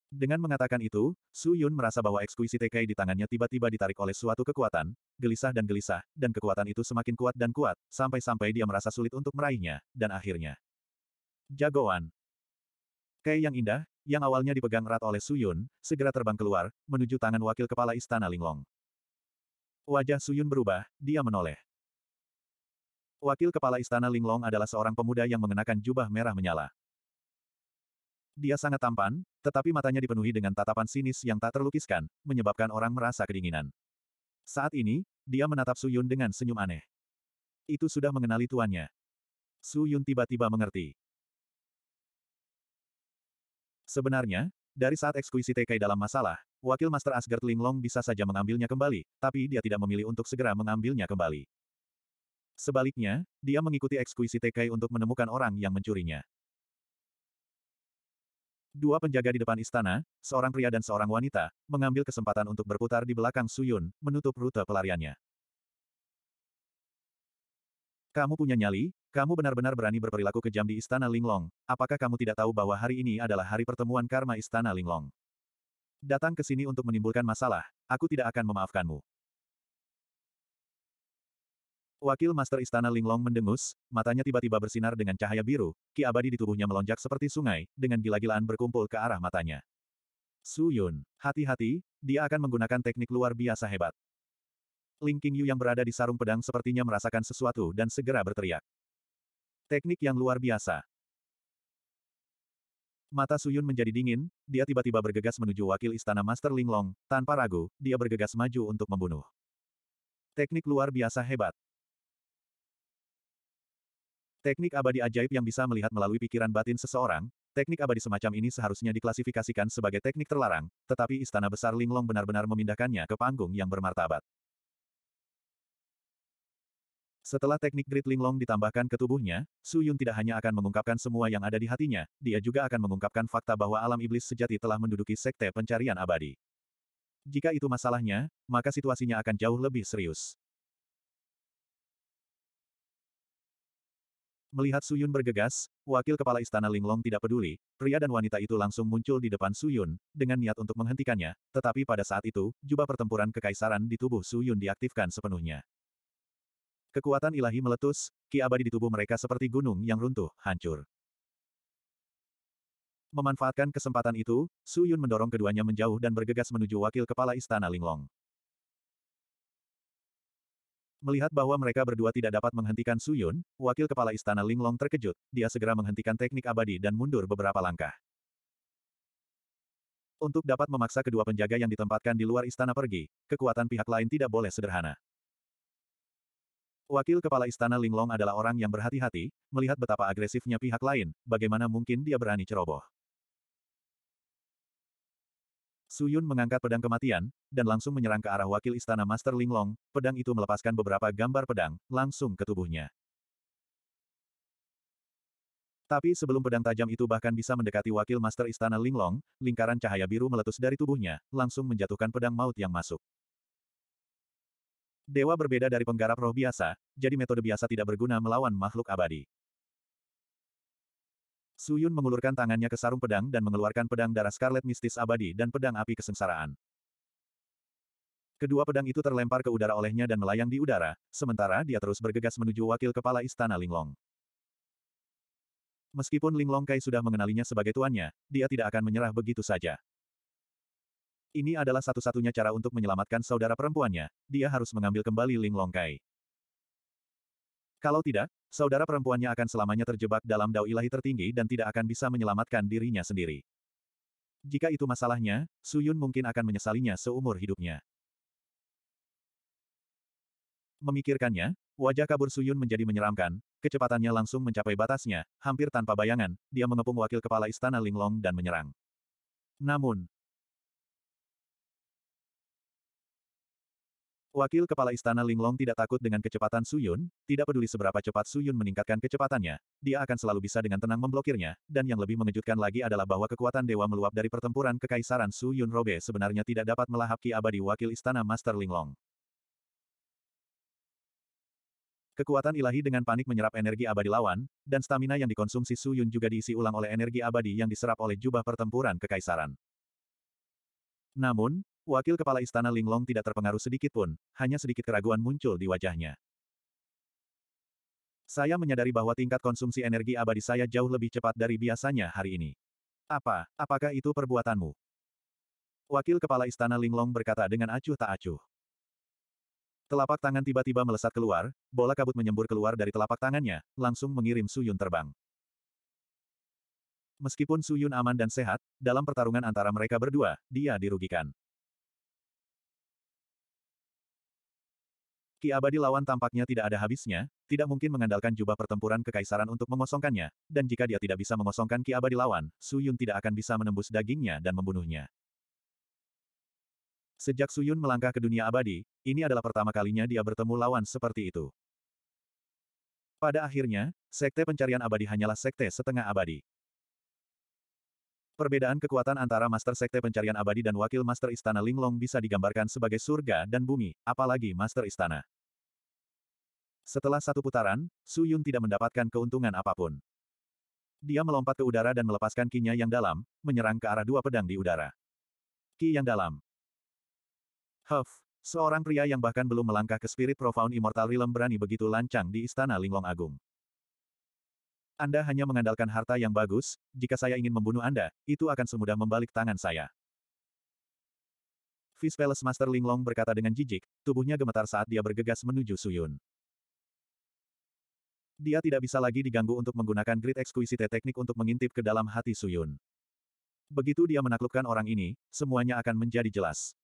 Dengan mengatakan itu, Su Yun merasa bahwa ekskuisi Kai di tangannya tiba-tiba ditarik oleh suatu kekuatan, gelisah dan gelisah, dan kekuatan itu semakin kuat dan kuat, sampai-sampai dia merasa sulit untuk meraihnya, dan akhirnya. Jagoan. Kei yang indah, yang awalnya dipegang erat oleh Suyun, segera terbang keluar, menuju tangan wakil kepala istana Linglong. Wajah Suyun berubah, dia menoleh. Wakil kepala istana Linglong adalah seorang pemuda yang mengenakan jubah merah menyala. Dia sangat tampan, tetapi matanya dipenuhi dengan tatapan sinis yang tak terlukiskan, menyebabkan orang merasa kedinginan. Saat ini, dia menatap Suyun dengan senyum aneh. Itu sudah mengenali tuannya. Suyun tiba-tiba mengerti. Sebenarnya, dari saat ekskuisi Tekai dalam masalah, Wakil Master Asgard Linglong bisa saja mengambilnya kembali, tapi dia tidak memilih untuk segera mengambilnya kembali. Sebaliknya, dia mengikuti ekskuisi Tekai untuk menemukan orang yang mencurinya. Dua penjaga di depan istana, seorang pria dan seorang wanita, mengambil kesempatan untuk berputar di belakang Suyun, menutup rute pelariannya. Kamu punya nyali, kamu benar-benar berani berperilaku kejam di Istana Linglong, apakah kamu tidak tahu bahwa hari ini adalah hari pertemuan karma Istana Linglong? Datang ke sini untuk menimbulkan masalah, aku tidak akan memaafkanmu. Wakil Master Istana Linglong mendengus, matanya tiba-tiba bersinar dengan cahaya biru, ki abadi di tubuhnya melonjak seperti sungai, dengan gila-gilaan berkumpul ke arah matanya. Su Yun, hati-hati, dia akan menggunakan teknik luar biasa hebat. Ling Qingyu yang berada di sarung pedang sepertinya merasakan sesuatu dan segera berteriak. Teknik yang luar biasa. Mata Suyun menjadi dingin, dia tiba-tiba bergegas menuju wakil istana Master Linglong, tanpa ragu, dia bergegas maju untuk membunuh. Teknik luar biasa hebat. Teknik abadi ajaib yang bisa melihat melalui pikiran batin seseorang, teknik abadi semacam ini seharusnya diklasifikasikan sebagai teknik terlarang, tetapi istana besar Linglong benar-benar memindahkannya ke panggung yang bermartabat. Setelah teknik Great linglong ditambahkan ke tubuhnya, Su Yun tidak hanya akan mengungkapkan semua yang ada di hatinya, dia juga akan mengungkapkan fakta bahwa alam iblis sejati telah menduduki sekte pencarian abadi. Jika itu masalahnya, maka situasinya akan jauh lebih serius. Melihat Su Yun bergegas, wakil kepala istana Linglong tidak peduli, pria dan wanita itu langsung muncul di depan Su Yun, dengan niat untuk menghentikannya, tetapi pada saat itu, jubah pertempuran kekaisaran di tubuh Su Yun diaktifkan sepenuhnya. Kekuatan ilahi meletus, ki abadi di tubuh mereka seperti gunung yang runtuh, hancur. Memanfaatkan kesempatan itu, Su Yun mendorong keduanya menjauh dan bergegas menuju wakil kepala istana Linglong. Melihat bahwa mereka berdua tidak dapat menghentikan Su Yun, wakil kepala istana Linglong terkejut, dia segera menghentikan teknik abadi dan mundur beberapa langkah. Untuk dapat memaksa kedua penjaga yang ditempatkan di luar istana pergi, kekuatan pihak lain tidak boleh sederhana. Wakil Kepala Istana Linglong adalah orang yang berhati-hati, melihat betapa agresifnya pihak lain, bagaimana mungkin dia berani ceroboh. Suyun mengangkat pedang kematian, dan langsung menyerang ke arah wakil istana Master Linglong, pedang itu melepaskan beberapa gambar pedang, langsung ke tubuhnya. Tapi sebelum pedang tajam itu bahkan bisa mendekati wakil master istana Linglong, lingkaran cahaya biru meletus dari tubuhnya, langsung menjatuhkan pedang maut yang masuk. Dewa berbeda dari penggarap roh biasa, jadi metode biasa tidak berguna melawan makhluk abadi. Suyun mengulurkan tangannya ke sarung pedang dan mengeluarkan pedang darah Scarlet Mistis Abadi dan pedang api kesengsaraan. Kedua pedang itu terlempar ke udara olehnya dan melayang di udara, sementara dia terus bergegas menuju wakil kepala istana Linglong. Meskipun Linglong Kai sudah mengenalinya sebagai tuannya, dia tidak akan menyerah begitu saja. Ini adalah satu-satunya cara untuk menyelamatkan saudara perempuannya, dia harus mengambil kembali Ling Longkai. Kalau tidak, saudara perempuannya akan selamanya terjebak dalam dao ilahi tertinggi dan tidak akan bisa menyelamatkan dirinya sendiri. Jika itu masalahnya, Su Yun mungkin akan menyesalinya seumur hidupnya. Memikirkannya, wajah kabur Su Yun menjadi menyeramkan, kecepatannya langsung mencapai batasnya, hampir tanpa bayangan, dia mengepung wakil kepala istana Linglong dan menyerang. Namun, Wakil Kepala Istana Linglong tidak takut dengan kecepatan Suyun, tidak peduli seberapa cepat Suyun meningkatkan kecepatannya, dia akan selalu bisa dengan tenang memblokirnya, dan yang lebih mengejutkan lagi adalah bahwa kekuatan dewa meluap dari pertempuran kekaisaran Suyun Robe sebenarnya tidak dapat melahap Ki Abadi Wakil Istana Master Linglong. Kekuatan ilahi dengan panik menyerap energi abadi lawan, dan stamina yang dikonsumsi Suyun juga diisi ulang oleh energi abadi yang diserap oleh jubah pertempuran kekaisaran. Namun, Wakil Kepala Istana Linglong tidak terpengaruh sedikit pun, hanya sedikit keraguan muncul di wajahnya. Saya menyadari bahwa tingkat konsumsi energi abadi saya jauh lebih cepat dari biasanya hari ini. Apa, apakah itu perbuatanmu? Wakil Kepala Istana Linglong berkata dengan acuh tak acuh. Telapak tangan tiba-tiba melesat keluar, bola kabut menyembur keluar dari telapak tangannya, langsung mengirim Suyun terbang. Meskipun Suyun aman dan sehat, dalam pertarungan antara mereka berdua, dia dirugikan. Ki abadi lawan tampaknya tidak ada habisnya, tidak mungkin mengandalkan jubah pertempuran kekaisaran untuk mengosongkannya, dan jika dia tidak bisa mengosongkan Ki abadi lawan, Su Yun tidak akan bisa menembus dagingnya dan membunuhnya. Sejak Su Yun melangkah ke dunia abadi, ini adalah pertama kalinya dia bertemu lawan seperti itu. Pada akhirnya, sekte pencarian abadi hanyalah sekte setengah abadi. Perbedaan kekuatan antara Master Sekte Pencarian Abadi dan Wakil Master Istana Linglong bisa digambarkan sebagai surga dan bumi, apalagi Master Istana. Setelah satu putaran, Su Yun tidak mendapatkan keuntungan apapun. Dia melompat ke udara dan melepaskan kinya yang dalam, menyerang ke arah dua pedang di udara. Ki yang dalam. Huff, seorang pria yang bahkan belum melangkah ke spirit profound immortal realm berani begitu lancang di istana Linglong Agung. Anda hanya mengandalkan harta yang bagus, jika saya ingin membunuh Anda, itu akan semudah membalik tangan saya. Vice Palace Master Linglong berkata dengan jijik, tubuhnya gemetar saat dia bergegas menuju Suyun. Dia tidak bisa lagi diganggu untuk menggunakan grid exquisite teknik untuk mengintip ke dalam hati Suyun. Begitu dia menaklukkan orang ini, semuanya akan menjadi jelas.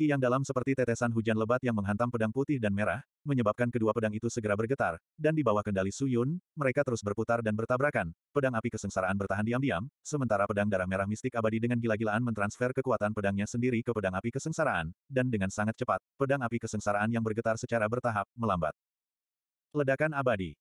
Ki yang dalam seperti tetesan hujan lebat yang menghantam pedang putih dan merah, menyebabkan kedua pedang itu segera bergetar, dan di bawah kendali Su Yun, mereka terus berputar dan bertabrakan. Pedang api kesengsaraan bertahan diam-diam, sementara pedang darah merah mistik abadi dengan gila-gilaan mentransfer kekuatan pedangnya sendiri ke pedang api kesengsaraan, dan dengan sangat cepat, pedang api kesengsaraan yang bergetar secara bertahap, melambat. Ledakan abadi.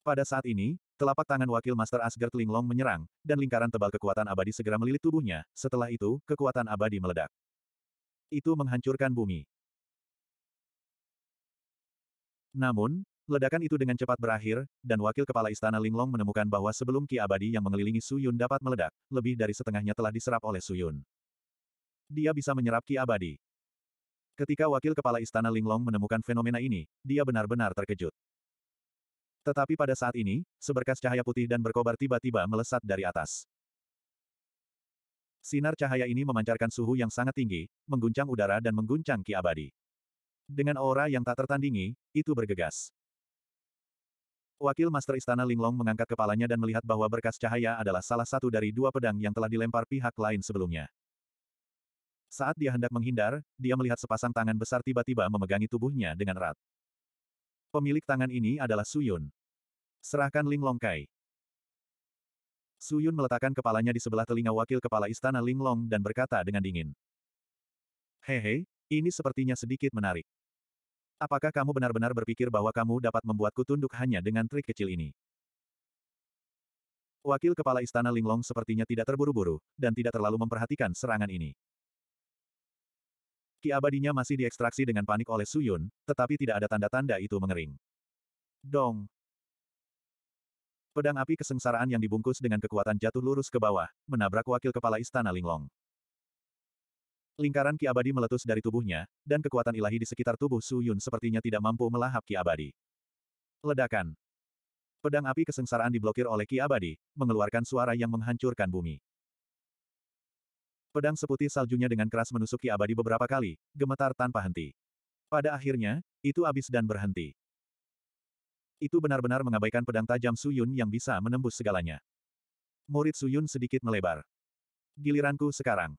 Pada saat ini, Telapak tangan wakil Master Asgard Linglong menyerang, dan lingkaran tebal kekuatan abadi segera melilit tubuhnya, setelah itu, kekuatan abadi meledak. Itu menghancurkan bumi. Namun, ledakan itu dengan cepat berakhir, dan wakil kepala istana Linglong menemukan bahwa sebelum ki abadi yang mengelilingi Suyun dapat meledak, lebih dari setengahnya telah diserap oleh Suyun. Dia bisa menyerap ki abadi. Ketika wakil kepala istana Linglong menemukan fenomena ini, dia benar-benar terkejut. Tetapi pada saat ini, seberkas cahaya putih dan berkobar tiba-tiba melesat dari atas. Sinar cahaya ini memancarkan suhu yang sangat tinggi, mengguncang udara dan mengguncang Ki Abadi. Dengan aura yang tak tertandingi, itu bergegas. Wakil Master Istana Linglong mengangkat kepalanya dan melihat bahwa berkas cahaya adalah salah satu dari dua pedang yang telah dilempar pihak lain sebelumnya. Saat dia hendak menghindar, dia melihat sepasang tangan besar tiba-tiba memegangi tubuhnya dengan erat. Pemilik tangan ini adalah Suyun. Serahkan Ling Kai. Suyun meletakkan kepalanya di sebelah telinga wakil kepala istana Ling Long dan berkata dengan dingin. Hehe, ini sepertinya sedikit menarik. Apakah kamu benar-benar berpikir bahwa kamu dapat membuatku tunduk hanya dengan trik kecil ini? Wakil kepala istana Linglong sepertinya tidak terburu-buru, dan tidak terlalu memperhatikan serangan ini. Ki abadinya masih diekstraksi dengan panik oleh Suyun, tetapi tidak ada tanda-tanda itu mengering. Dong! Pedang api kesengsaraan yang dibungkus dengan kekuatan jatuh lurus ke bawah, menabrak wakil kepala istana Linglong. Lingkaran Ki Abadi meletus dari tubuhnya, dan kekuatan ilahi di sekitar tubuh Su Yun sepertinya tidak mampu melahap Ki Abadi. Ledakan. Pedang api kesengsaraan diblokir oleh Ki Abadi, mengeluarkan suara yang menghancurkan bumi. Pedang seputih saljunya dengan keras menusuki abadi beberapa kali, gemetar tanpa henti. Pada akhirnya, itu habis dan berhenti. Itu benar-benar mengabaikan pedang tajam Suyun yang bisa menembus segalanya. Murid Suyun sedikit melebar. Giliranku sekarang.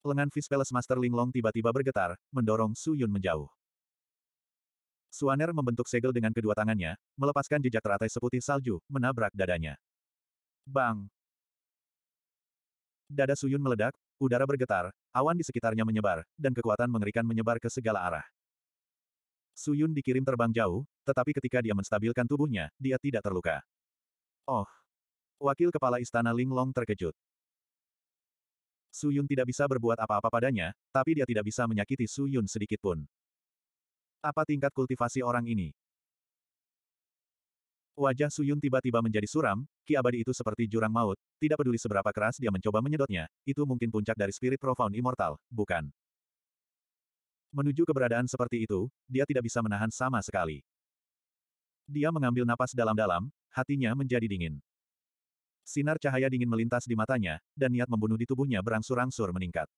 Lengan Vispeles Master Linglong tiba-tiba bergetar, mendorong Suyun menjauh. Suaner membentuk segel dengan kedua tangannya, melepaskan jejak teratai seputih salju, menabrak dadanya. Bang! Dada Suyun meledak, udara bergetar, awan di sekitarnya menyebar, dan kekuatan mengerikan menyebar ke segala arah. Suyun dikirim terbang jauh, tetapi ketika dia menstabilkan tubuhnya, dia tidak terluka. Oh! Wakil Kepala Istana Linglong terkejut. Suyun tidak bisa berbuat apa-apa padanya, tapi dia tidak bisa menyakiti Suyun sedikitpun. Apa tingkat kultivasi orang ini? Wajah Suyun tiba-tiba menjadi suram, ki abadi itu seperti jurang maut, tidak peduli seberapa keras dia mencoba menyedotnya, itu mungkin puncak dari spirit profound immortal, bukan? Menuju keberadaan seperti itu, dia tidak bisa menahan sama sekali. Dia mengambil napas dalam-dalam, hatinya menjadi dingin. Sinar cahaya dingin melintas di matanya, dan niat membunuh di tubuhnya berangsur-angsur meningkat.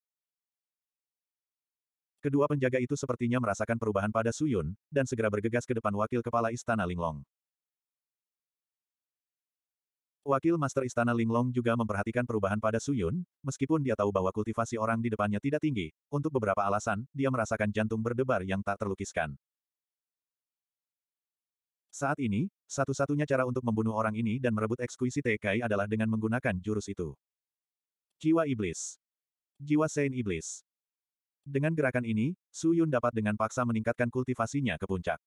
Kedua penjaga itu sepertinya merasakan perubahan pada Suyun, dan segera bergegas ke depan wakil kepala istana Linglong. Wakil Master Istana Linglong juga memperhatikan perubahan pada Suyun, meskipun dia tahu bahwa kultivasi orang di depannya tidak tinggi, untuk beberapa alasan, dia merasakan jantung berdebar yang tak terlukiskan. Saat ini, satu-satunya cara untuk membunuh orang ini dan merebut ekskuisi TKI adalah dengan menggunakan jurus itu. Jiwa Iblis Jiwa Sein Iblis Dengan gerakan ini, Suyun dapat dengan paksa meningkatkan kultivasinya ke puncak.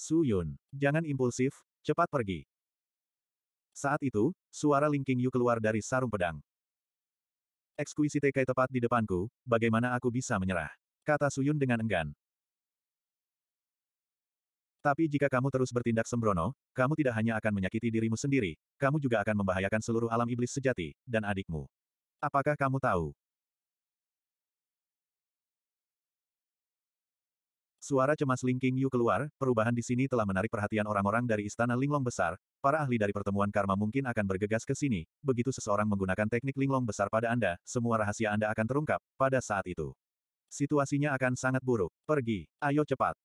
Suyun, jangan impulsif, cepat pergi. Saat itu, suara Ling Yu keluar dari sarung pedang. Exquisite Kai tepat di depanku, bagaimana aku bisa menyerah? Kata Suyun dengan enggan. Tapi jika kamu terus bertindak sembrono, kamu tidak hanya akan menyakiti dirimu sendiri, kamu juga akan membahayakan seluruh alam iblis sejati, dan adikmu. Apakah kamu tahu, Suara cemas Ling King Yu keluar, perubahan di sini telah menarik perhatian orang-orang dari Istana Linglong Besar, para ahli dari pertemuan karma mungkin akan bergegas ke sini, begitu seseorang menggunakan teknik Linglong Besar pada Anda, semua rahasia Anda akan terungkap, pada saat itu. Situasinya akan sangat buruk. Pergi, ayo cepat.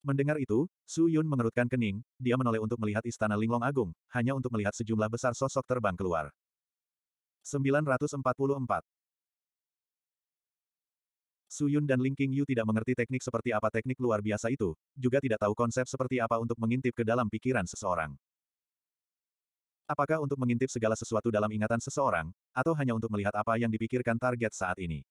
Mendengar itu, Su Yun mengerutkan kening, dia menoleh untuk melihat istana Linglong Agung, hanya untuk melihat sejumlah besar sosok terbang keluar. 944. Su Yun dan Ling Yu tidak mengerti teknik seperti apa teknik luar biasa itu, juga tidak tahu konsep seperti apa untuk mengintip ke dalam pikiran seseorang. Apakah untuk mengintip segala sesuatu dalam ingatan seseorang, atau hanya untuk melihat apa yang dipikirkan target saat ini?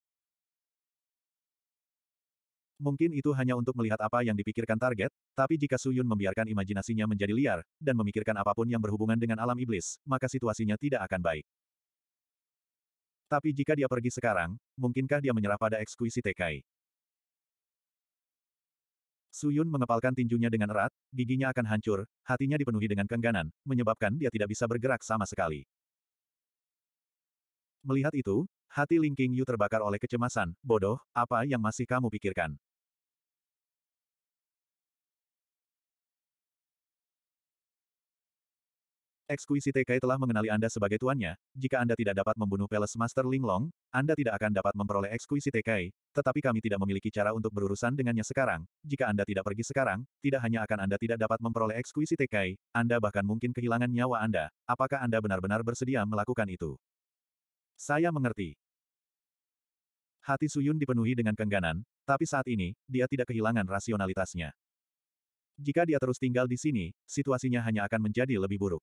Mungkin itu hanya untuk melihat apa yang dipikirkan target, tapi jika Su Yun membiarkan imajinasinya menjadi liar, dan memikirkan apapun yang berhubungan dengan alam iblis, maka situasinya tidak akan baik. Tapi jika dia pergi sekarang, mungkinkah dia menyerah pada eksekusi Tekai? Suyun mengepalkan tinjunya dengan erat, giginya akan hancur, hatinya dipenuhi dengan kengganan, menyebabkan dia tidak bisa bergerak sama sekali. Melihat itu, hati Ling Qingyu Yu terbakar oleh kecemasan, bodoh, apa yang masih kamu pikirkan? Ekskuisi TK telah mengenali Anda sebagai tuannya, jika Anda tidak dapat membunuh Palace Master Linglong, Anda tidak akan dapat memperoleh ekskuisi TK, tetapi kami tidak memiliki cara untuk berurusan dengannya sekarang. Jika Anda tidak pergi sekarang, tidak hanya akan Anda tidak dapat memperoleh ekskuisi TK, Anda bahkan mungkin kehilangan nyawa Anda. Apakah Anda benar-benar bersedia melakukan itu? Saya mengerti. Hati Suyun dipenuhi dengan kengganan, tapi saat ini, dia tidak kehilangan rasionalitasnya. Jika dia terus tinggal di sini, situasinya hanya akan menjadi lebih buruk.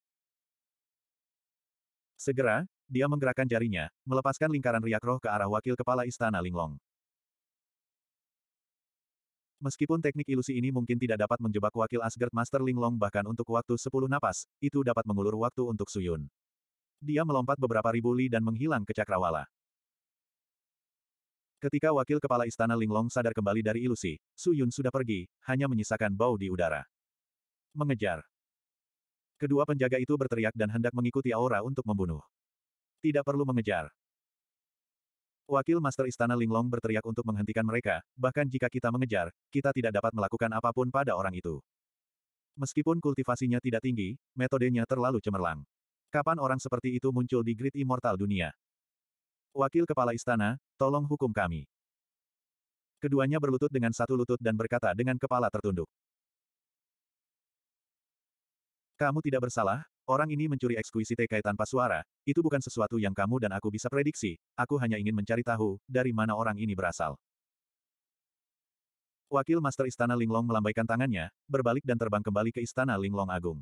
Segera, dia menggerakkan jarinya, melepaskan lingkaran riak roh ke arah wakil kepala istana Linglong. Meskipun teknik ilusi ini mungkin tidak dapat menjebak wakil Asgard Master Linglong bahkan untuk waktu 10 napas, itu dapat mengulur waktu untuk Suyun. Dia melompat beberapa ribu li dan menghilang ke Cakrawala. Ketika wakil kepala istana Linglong sadar kembali dari ilusi, Suyun sudah pergi, hanya menyisakan bau di udara. Mengejar. Kedua penjaga itu berteriak dan hendak mengikuti aura untuk membunuh. Tidak perlu mengejar. Wakil Master Istana Linglong berteriak untuk menghentikan mereka, bahkan jika kita mengejar, kita tidak dapat melakukan apapun pada orang itu. Meskipun kultivasinya tidak tinggi, metodenya terlalu cemerlang. Kapan orang seperti itu muncul di grid immortal dunia? Wakil Kepala Istana, tolong hukum kami. Keduanya berlutut dengan satu lutut dan berkata dengan kepala tertunduk. Kamu tidak bersalah, orang ini mencuri ekskuisi TK tanpa suara, itu bukan sesuatu yang kamu dan aku bisa prediksi, aku hanya ingin mencari tahu, dari mana orang ini berasal. Wakil Master Istana Linglong melambaikan tangannya, berbalik dan terbang kembali ke Istana Linglong Agung.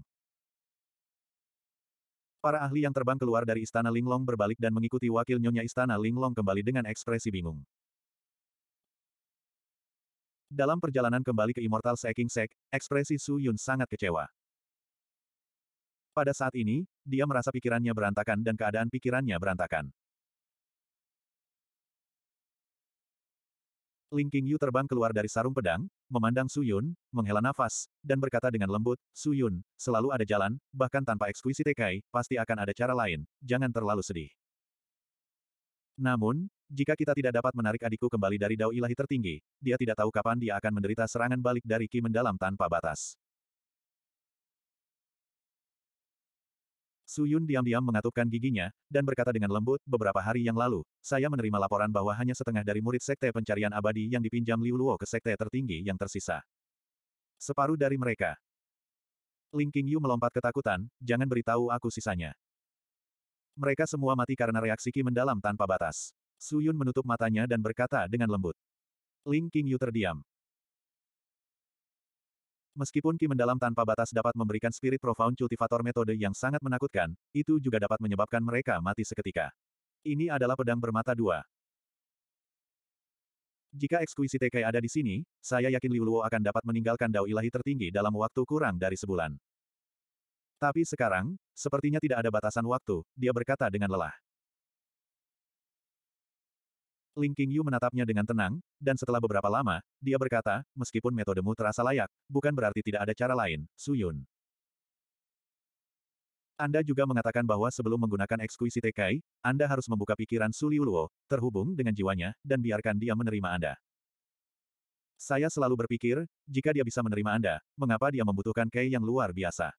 Para ahli yang terbang keluar dari Istana Linglong berbalik dan mengikuti wakil nyonya Istana Linglong kembali dengan ekspresi bingung. Dalam perjalanan kembali ke Immortal Seking Sek, ekspresi Su Yun sangat kecewa. Pada saat ini, dia merasa pikirannya berantakan dan keadaan pikirannya berantakan. Ling Qingyu terbang keluar dari sarung pedang, memandang Su Yun, menghela nafas, dan berkata dengan lembut, Su Yun, selalu ada jalan, bahkan tanpa ekskuisi tekai, pasti akan ada cara lain, jangan terlalu sedih. Namun, jika kita tidak dapat menarik adikku kembali dari dao ilahi tertinggi, dia tidak tahu kapan dia akan menderita serangan balik dari Ki mendalam tanpa batas. Su Yun diam-diam mengatupkan giginya, dan berkata dengan lembut, beberapa hari yang lalu, saya menerima laporan bahwa hanya setengah dari murid Sekte Pencarian Abadi yang dipinjam Liu Luo ke Sekte tertinggi yang tersisa. Separuh dari mereka. Ling King Yu melompat ketakutan, jangan beritahu aku sisanya. Mereka semua mati karena reaksi Ki mendalam tanpa batas. Su Yun menutup matanya dan berkata dengan lembut. Ling King Yu terdiam. Meskipun Ki mendalam tanpa batas dapat memberikan spirit profound cultivator metode yang sangat menakutkan, itu juga dapat menyebabkan mereka mati seketika. Ini adalah pedang bermata dua. Jika Exquisite Kai ada di sini, saya yakin Liu Luo akan dapat meninggalkan dao ilahi tertinggi dalam waktu kurang dari sebulan. Tapi sekarang, sepertinya tidak ada batasan waktu, dia berkata dengan lelah. Ling Qingyu menatapnya dengan tenang, dan setelah beberapa lama, dia berkata, meskipun metodemu terasa layak, bukan berarti tidak ada cara lain, Suyun. Anda juga mengatakan bahwa sebelum menggunakan ekskuisi Tekai, Anda harus membuka pikiran Su Suliuluo, terhubung dengan jiwanya, dan biarkan dia menerima Anda. Saya selalu berpikir, jika dia bisa menerima Anda, mengapa dia membutuhkan Kei yang luar biasa?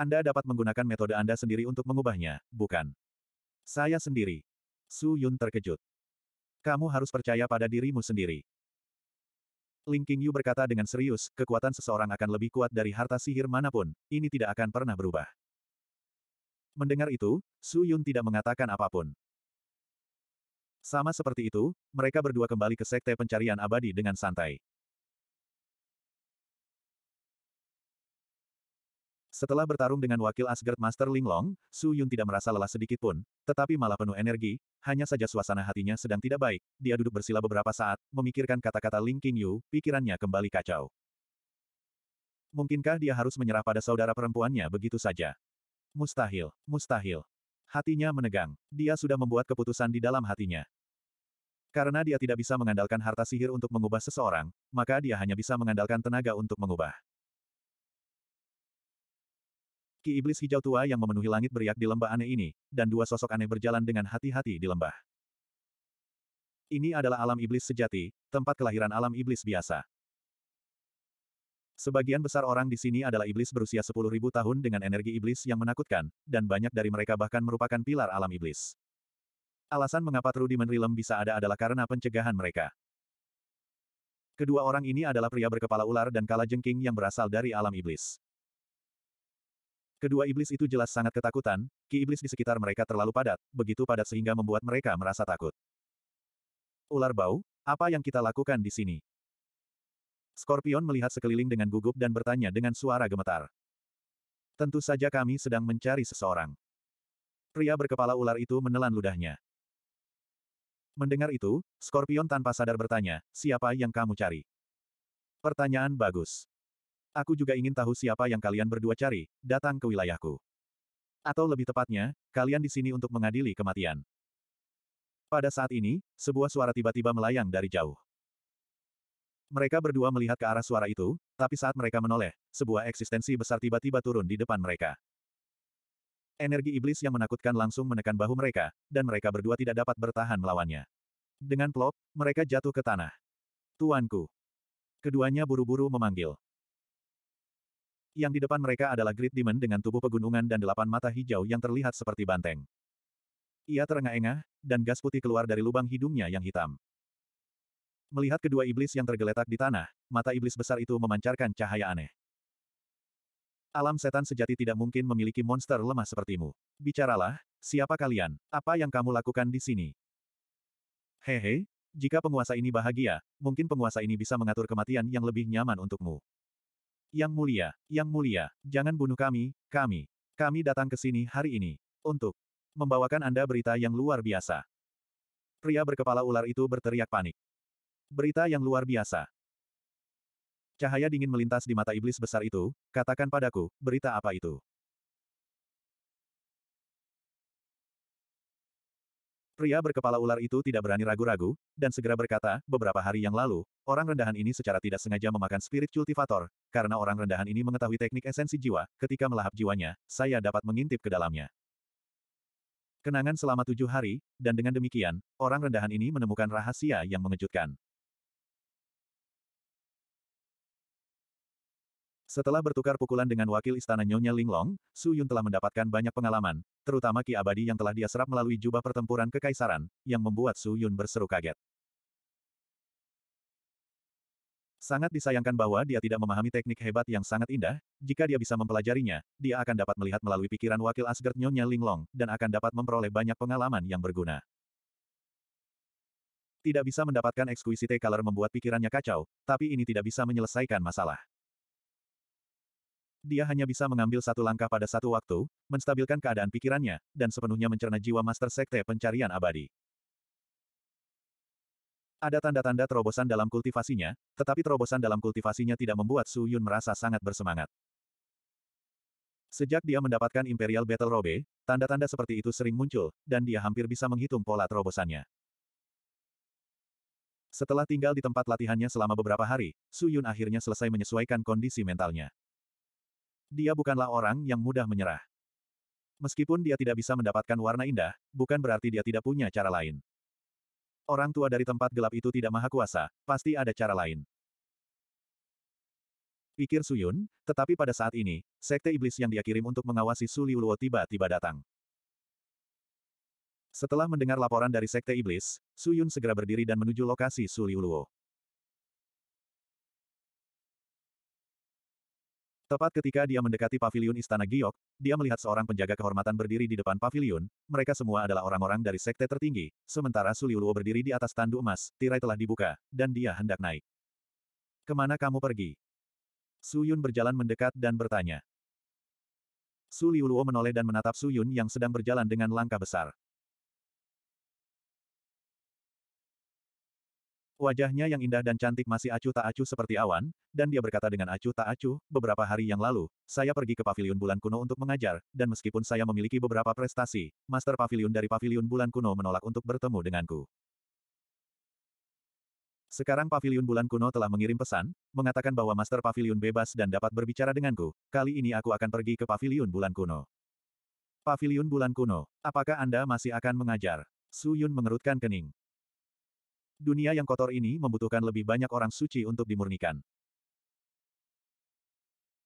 Anda dapat menggunakan metode Anda sendiri untuk mengubahnya, bukan? Saya sendiri. Su Yun terkejut. Kamu harus percaya pada dirimu sendiri. Ling Qingyu berkata dengan serius, kekuatan seseorang akan lebih kuat dari harta sihir manapun, ini tidak akan pernah berubah. Mendengar itu, Su Yun tidak mengatakan apapun. Sama seperti itu, mereka berdua kembali ke Sekte Pencarian Abadi dengan santai. Setelah bertarung dengan wakil Asgard Master Linglong, Su Yun tidak merasa lelah sedikit pun, tetapi malah penuh energi, hanya saja suasana hatinya sedang tidak baik. Dia duduk bersila beberapa saat, memikirkan kata-kata Ling King Yu, pikirannya kembali kacau. Mungkinkah dia harus menyerah pada saudara perempuannya begitu saja? Mustahil, mustahil. Hatinya menegang. Dia sudah membuat keputusan di dalam hatinya. Karena dia tidak bisa mengandalkan harta sihir untuk mengubah seseorang, maka dia hanya bisa mengandalkan tenaga untuk mengubah. Ki Iblis Hijau Tua yang memenuhi langit beriak di lembah aneh ini, dan dua sosok aneh berjalan dengan hati-hati di lembah. Ini adalah alam iblis sejati, tempat kelahiran alam iblis biasa. Sebagian besar orang di sini adalah iblis berusia 10.000 tahun dengan energi iblis yang menakutkan, dan banyak dari mereka bahkan merupakan pilar alam iblis. Alasan mengapa Trudy menrilem bisa ada adalah karena pencegahan mereka. Kedua orang ini adalah pria berkepala ular dan jengking yang berasal dari alam iblis. Kedua iblis itu jelas sangat ketakutan, ki iblis di sekitar mereka terlalu padat, begitu padat sehingga membuat mereka merasa takut. Ular bau, apa yang kita lakukan di sini? Scorpion melihat sekeliling dengan gugup dan bertanya dengan suara gemetar. Tentu saja kami sedang mencari seseorang. Pria berkepala ular itu menelan ludahnya. Mendengar itu, Scorpion tanpa sadar bertanya, siapa yang kamu cari? Pertanyaan bagus. Aku juga ingin tahu siapa yang kalian berdua cari, datang ke wilayahku. Atau lebih tepatnya, kalian di sini untuk mengadili kematian. Pada saat ini, sebuah suara tiba-tiba melayang dari jauh. Mereka berdua melihat ke arah suara itu, tapi saat mereka menoleh, sebuah eksistensi besar tiba-tiba turun di depan mereka. Energi iblis yang menakutkan langsung menekan bahu mereka, dan mereka berdua tidak dapat bertahan melawannya. Dengan plop, mereka jatuh ke tanah. Tuanku. Keduanya buru-buru memanggil. Yang di depan mereka adalah Great Demon dengan tubuh pegunungan dan delapan mata hijau yang terlihat seperti banteng. Ia terengah-engah, dan gas putih keluar dari lubang hidungnya yang hitam. Melihat kedua iblis yang tergeletak di tanah, mata iblis besar itu memancarkan cahaya aneh. Alam setan sejati tidak mungkin memiliki monster lemah sepertimu. Bicaralah, siapa kalian? Apa yang kamu lakukan di sini? Hehe, jika penguasa ini bahagia, mungkin penguasa ini bisa mengatur kematian yang lebih nyaman untukmu. Yang mulia, yang mulia, jangan bunuh kami, kami. Kami datang ke sini hari ini. Untuk membawakan Anda berita yang luar biasa. Pria berkepala ular itu berteriak panik. Berita yang luar biasa. Cahaya dingin melintas di mata iblis besar itu, katakan padaku, berita apa itu? Pria berkepala ular itu tidak berani ragu-ragu, dan segera berkata, beberapa hari yang lalu, orang rendahan ini secara tidak sengaja memakan spirit cultivator, karena orang rendahan ini mengetahui teknik esensi jiwa, ketika melahap jiwanya, saya dapat mengintip ke dalamnya. Kenangan selama tujuh hari, dan dengan demikian, orang rendahan ini menemukan rahasia yang mengejutkan. Setelah bertukar pukulan dengan wakil istana Nyonya Linglong, Su Yun telah mendapatkan banyak pengalaman, terutama Ki Abadi yang telah dia serap melalui jubah pertempuran kekaisaran, yang membuat Su Yun berseru kaget. Sangat disayangkan bahwa dia tidak memahami teknik hebat yang sangat indah, jika dia bisa mempelajarinya, dia akan dapat melihat melalui pikiran wakil Asgard Nyonya Linglong, dan akan dapat memperoleh banyak pengalaman yang berguna. Tidak bisa mendapatkan exquisite color membuat pikirannya kacau, tapi ini tidak bisa menyelesaikan masalah dia hanya bisa mengambil satu langkah pada satu waktu, menstabilkan keadaan pikirannya, dan sepenuhnya mencerna jiwa Master Sekte Pencarian Abadi. Ada tanda-tanda terobosan dalam kultivasinya, tetapi terobosan dalam kultivasinya tidak membuat Su Yun merasa sangat bersemangat. Sejak dia mendapatkan Imperial Battle Robe, tanda-tanda seperti itu sering muncul, dan dia hampir bisa menghitung pola terobosannya. Setelah tinggal di tempat latihannya selama beberapa hari, Su Yun akhirnya selesai menyesuaikan kondisi mentalnya. Dia bukanlah orang yang mudah menyerah. Meskipun dia tidak bisa mendapatkan warna indah, bukan berarti dia tidak punya cara lain. Orang tua dari tempat gelap itu tidak maha kuasa, pasti ada cara lain. Pikir Suyun, tetapi pada saat ini, sekte iblis yang dia kirim untuk mengawasi Suliuluo tiba-tiba datang. Setelah mendengar laporan dari sekte iblis, Suyun segera berdiri dan menuju lokasi Suliuluo. Tepat ketika dia mendekati pavilion Istana Giok, dia melihat seorang penjaga kehormatan berdiri di depan pavilion, mereka semua adalah orang-orang dari sekte tertinggi, sementara Suliuluo berdiri di atas tandu emas, tirai telah dibuka, dan dia hendak naik. Kemana kamu pergi? Suyun berjalan mendekat dan bertanya. Suliuluo menoleh dan menatap Suyun yang sedang berjalan dengan langkah besar. Wajahnya yang indah dan cantik masih acuh tak acuh seperti awan, dan dia berkata dengan acuh tak acuh, beberapa hari yang lalu, saya pergi ke pavilion bulan kuno untuk mengajar, dan meskipun saya memiliki beberapa prestasi, master pavilion dari pavilion bulan kuno menolak untuk bertemu denganku. Sekarang Pavilion Bulan Kuno telah mengirim pesan, mengatakan bahwa Master Pavilion bebas dan dapat berbicara denganku, kali ini aku akan pergi ke Pavilion Bulan Kuno. Pavilion Bulan Kuno, apakah Anda masih akan mengajar? Su Yun mengerutkan kening. Dunia yang kotor ini membutuhkan lebih banyak orang suci untuk dimurnikan.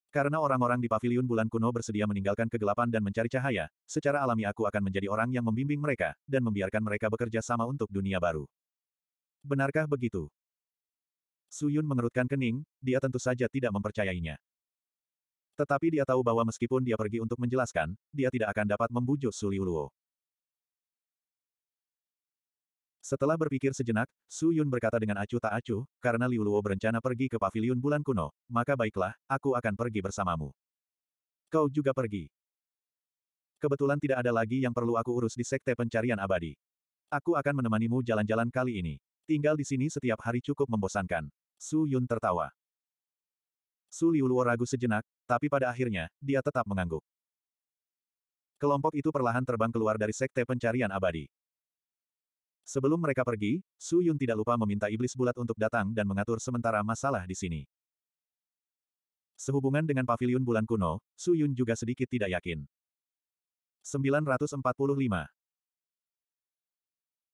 Karena orang-orang di paviliun bulan kuno bersedia meninggalkan kegelapan dan mencari cahaya, secara alami aku akan menjadi orang yang membimbing mereka, dan membiarkan mereka bekerja sama untuk dunia baru. Benarkah begitu? Suyun mengerutkan kening, dia tentu saja tidak mempercayainya. Tetapi dia tahu bahwa meskipun dia pergi untuk menjelaskan, dia tidak akan dapat membujuk Suliuluo. Setelah berpikir sejenak, Su Yun berkata dengan acuh tak acuh, karena Liu Luo berencana pergi ke pavilion bulan kuno, maka baiklah, aku akan pergi bersamamu. Kau juga pergi. Kebetulan tidak ada lagi yang perlu aku urus di Sekte Pencarian Abadi. Aku akan menemanimu jalan-jalan kali ini. Tinggal di sini setiap hari cukup membosankan. Su Yun tertawa. Su Liu Luo ragu sejenak, tapi pada akhirnya, dia tetap mengangguk. Kelompok itu perlahan terbang keluar dari Sekte Pencarian Abadi. Sebelum mereka pergi, Su Yun tidak lupa meminta iblis bulat untuk datang dan mengatur sementara masalah di sini. Sehubungan dengan paviliun bulan kuno, Su Yun juga sedikit tidak yakin. 945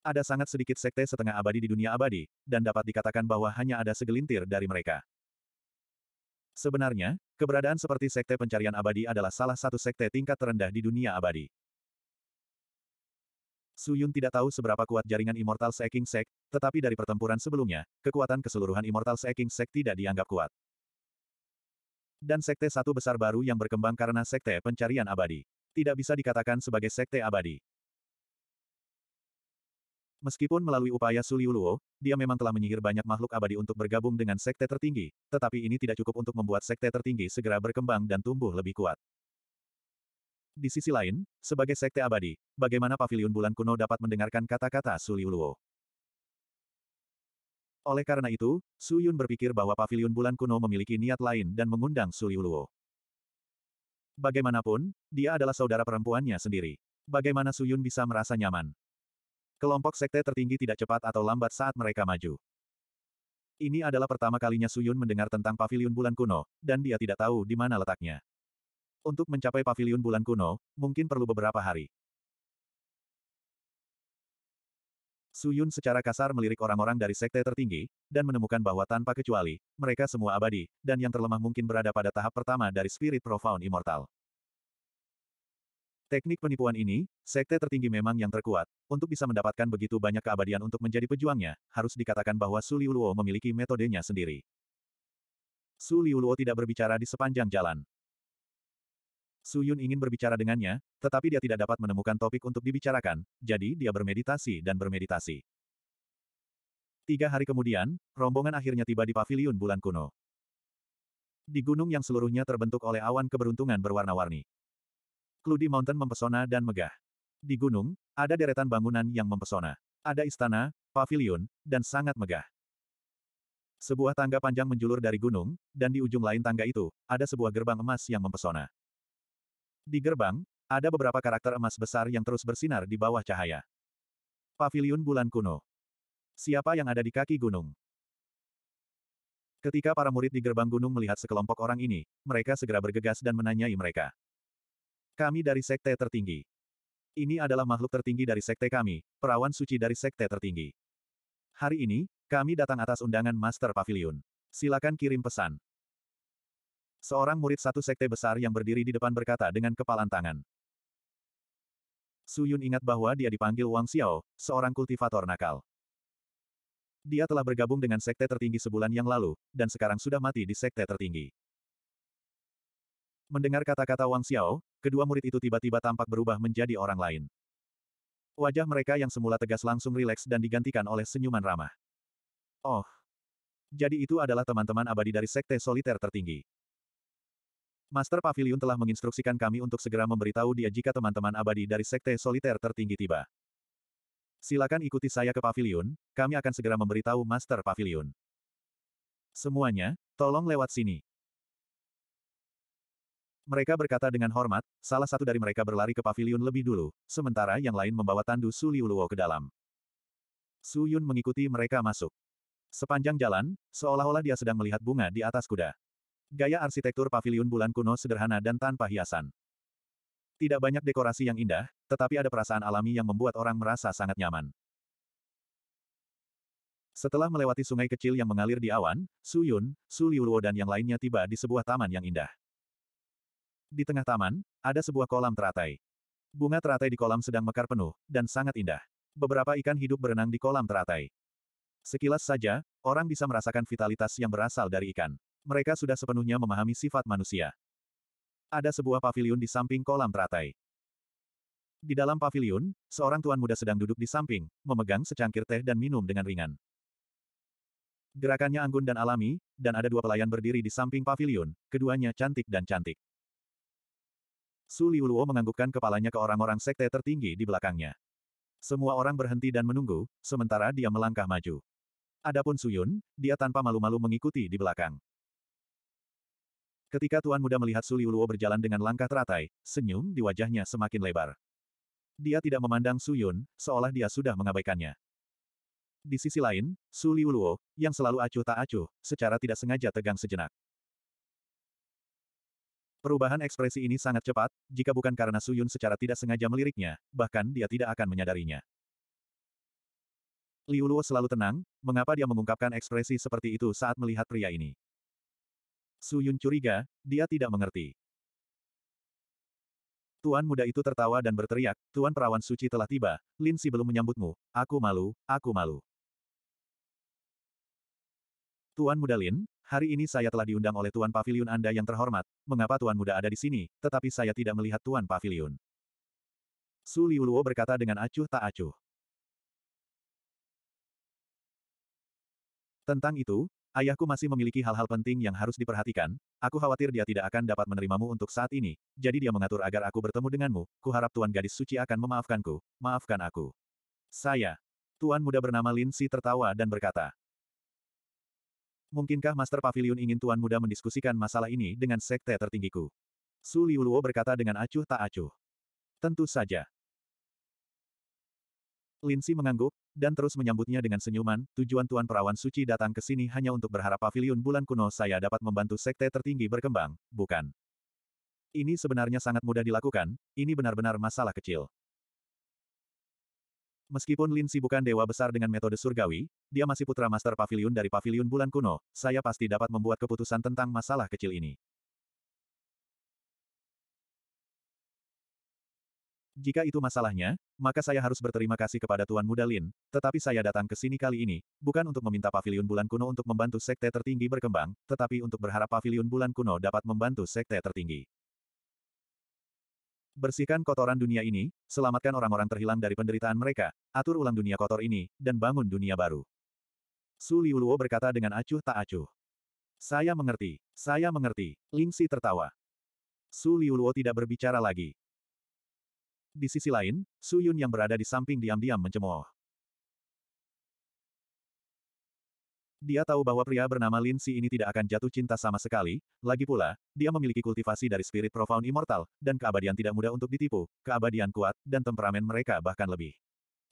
Ada sangat sedikit sekte setengah abadi di dunia abadi, dan dapat dikatakan bahwa hanya ada segelintir dari mereka. Sebenarnya, keberadaan seperti sekte pencarian abadi adalah salah satu sekte tingkat terendah di dunia abadi. Su Yun tidak tahu seberapa kuat jaringan Immortal Seeking Sek, tetapi dari pertempuran sebelumnya, kekuatan keseluruhan Immortal Seeking Sek tidak dianggap kuat. Dan sekte satu besar baru yang berkembang karena sekte pencarian abadi. Tidak bisa dikatakan sebagai sekte abadi. Meskipun melalui upaya Suliuluo, dia memang telah menyihir banyak makhluk abadi untuk bergabung dengan sekte tertinggi, tetapi ini tidak cukup untuk membuat sekte tertinggi segera berkembang dan tumbuh lebih kuat. Di sisi lain, sebagai sekte abadi, bagaimana pavilion bulan kuno dapat mendengarkan kata-kata Su Liuluo? Oleh karena itu, Su Yun berpikir bahwa pavilion bulan kuno memiliki niat lain dan mengundang Su Liuluo. Bagaimanapun, dia adalah saudara perempuannya sendiri. Bagaimana Su Yun bisa merasa nyaman? Kelompok sekte tertinggi tidak cepat atau lambat saat mereka maju. Ini adalah pertama kalinya Su Yun mendengar tentang pavilion bulan kuno, dan dia tidak tahu di mana letaknya. Untuk mencapai pavilion bulan kuno, mungkin perlu beberapa hari. Suyun secara kasar melirik orang-orang dari sekte tertinggi, dan menemukan bahwa tanpa kecuali, mereka semua abadi, dan yang terlemah mungkin berada pada tahap pertama dari Spirit Profound Immortal. Teknik penipuan ini, sekte tertinggi memang yang terkuat. Untuk bisa mendapatkan begitu banyak keabadian untuk menjadi pejuangnya, harus dikatakan bahwa Su Liuluo memiliki metodenya sendiri. Su Liuluo tidak berbicara di sepanjang jalan. Su Yun ingin berbicara dengannya, tetapi dia tidak dapat menemukan topik untuk dibicarakan, jadi dia bermeditasi dan bermeditasi. Tiga hari kemudian, rombongan akhirnya tiba di paviliun bulan kuno. Di gunung yang seluruhnya terbentuk oleh awan keberuntungan berwarna-warni. Cludi Mountain mempesona dan megah. Di gunung, ada deretan bangunan yang mempesona. Ada istana, paviliun, dan sangat megah. Sebuah tangga panjang menjulur dari gunung, dan di ujung lain tangga itu, ada sebuah gerbang emas yang mempesona. Di gerbang, ada beberapa karakter emas besar yang terus bersinar di bawah cahaya. Pavilion Bulan Kuno. Siapa yang ada di kaki gunung? Ketika para murid di gerbang gunung melihat sekelompok orang ini, mereka segera bergegas dan menanyai mereka. Kami dari sekte tertinggi. Ini adalah makhluk tertinggi dari sekte kami, perawan suci dari sekte tertinggi. Hari ini, kami datang atas undangan Master Pavilion. Silakan kirim pesan. Seorang murid satu sekte besar yang berdiri di depan berkata dengan kepalan tangan. Su Yun ingat bahwa dia dipanggil Wang Xiao, seorang kultivator nakal. Dia telah bergabung dengan sekte tertinggi sebulan yang lalu, dan sekarang sudah mati di sekte tertinggi. Mendengar kata-kata Wang Xiao, kedua murid itu tiba-tiba tampak berubah menjadi orang lain. Wajah mereka yang semula tegas langsung rileks dan digantikan oleh senyuman ramah. Oh. Jadi itu adalah teman-teman abadi dari sekte soliter tertinggi. Master Pavilion telah menginstruksikan kami untuk segera memberitahu dia jika teman-teman abadi dari Sekte Soliter tertinggi tiba. Silakan ikuti saya ke pavilion, kami akan segera memberitahu Master Pavilion. Semuanya, tolong lewat sini. Mereka berkata dengan hormat, salah satu dari mereka berlari ke pavilion lebih dulu, sementara yang lain membawa tandu Suliuluo ke dalam. Su Yun mengikuti mereka masuk. Sepanjang jalan, seolah-olah dia sedang melihat bunga di atas kuda. Gaya arsitektur paviliun bulan kuno sederhana dan tanpa hiasan. Tidak banyak dekorasi yang indah, tetapi ada perasaan alami yang membuat orang merasa sangat nyaman. Setelah melewati sungai kecil yang mengalir di awan, Su Yun, Su Liuluo dan yang lainnya tiba di sebuah taman yang indah. Di tengah taman, ada sebuah kolam teratai. Bunga teratai di kolam sedang mekar penuh, dan sangat indah. Beberapa ikan hidup berenang di kolam teratai. Sekilas saja, orang bisa merasakan vitalitas yang berasal dari ikan. Mereka sudah sepenuhnya memahami sifat manusia. Ada sebuah pavilion di samping kolam teratai. Di dalam pavilion, seorang tuan muda sedang duduk di samping, memegang secangkir teh dan minum dengan ringan. Gerakannya anggun dan alami, dan ada dua pelayan berdiri di samping pavilion, keduanya cantik dan cantik. Su Liuluo menganggukkan kepalanya ke orang-orang sekte tertinggi di belakangnya. Semua orang berhenti dan menunggu, sementara dia melangkah maju. Adapun Suyun, dia tanpa malu-malu mengikuti di belakang. Ketika Tuan Muda melihat Suliuluo berjalan dengan langkah teratai, senyum di wajahnya semakin lebar. Dia tidak memandang Suyun, seolah dia sudah mengabaikannya. Di sisi lain, Suliuluo, yang selalu acuh tak acuh, secara tidak sengaja tegang sejenak. Perubahan ekspresi ini sangat cepat, jika bukan karena Suyun secara tidak sengaja meliriknya, bahkan dia tidak akan menyadarinya. Liuluo selalu tenang, mengapa dia mengungkapkan ekspresi seperti itu saat melihat pria ini? Su Yun curiga, dia tidak mengerti. Tuan muda itu tertawa dan berteriak, Tuan perawan suci telah tiba, Lin Si belum menyambutmu, aku malu, aku malu. Tuan muda Lin, hari ini saya telah diundang oleh Tuan Pavilion Anda yang terhormat, mengapa Tuan muda ada di sini, tetapi saya tidak melihat Tuan Pavilion. Su Liuluo berkata dengan acuh tak acuh. Tentang itu, Ayahku masih memiliki hal-hal penting yang harus diperhatikan, aku khawatir dia tidak akan dapat menerimamu untuk saat ini, jadi dia mengatur agar aku bertemu denganmu, Kuharap Tuan Gadis Suci akan memaafkanku, maafkan aku. Saya. Tuan muda bernama Lin Si tertawa dan berkata. Mungkinkah Master Pavilion ingin Tuan muda mendiskusikan masalah ini dengan sekte tertinggiku? Su Liuluo berkata dengan acuh tak acuh. Tentu saja. Lindsay mengangguk, dan terus menyambutnya dengan senyuman, tujuan Tuan Perawan Suci datang ke sini hanya untuk berharap pavilion bulan kuno saya dapat membantu sekte tertinggi berkembang, bukan? Ini sebenarnya sangat mudah dilakukan, ini benar-benar masalah kecil. Meskipun Lindsay bukan dewa besar dengan metode surgawi, dia masih putra master pavilion dari pavilion bulan kuno, saya pasti dapat membuat keputusan tentang masalah kecil ini. Jika itu masalahnya, maka saya harus berterima kasih kepada Tuan Muda Lin, tetapi saya datang ke sini kali ini, bukan untuk meminta Paviliun bulan kuno untuk membantu sekte tertinggi berkembang, tetapi untuk berharap Paviliun bulan kuno dapat membantu sekte tertinggi. Bersihkan kotoran dunia ini, selamatkan orang-orang terhilang dari penderitaan mereka, atur ulang dunia kotor ini, dan bangun dunia baru. Su Liuluo berkata dengan acuh tak acuh. Saya mengerti, saya mengerti, Lingxi tertawa. Su Liuluo tidak berbicara lagi. Di sisi lain, Su Yun yang berada di samping diam-diam mencemooh. Dia tahu bahwa pria bernama Lin Si ini tidak akan jatuh cinta sama sekali, lagi pula, dia memiliki kultivasi dari spirit profound immortal, dan keabadian tidak mudah untuk ditipu, keabadian kuat, dan temperamen mereka bahkan lebih.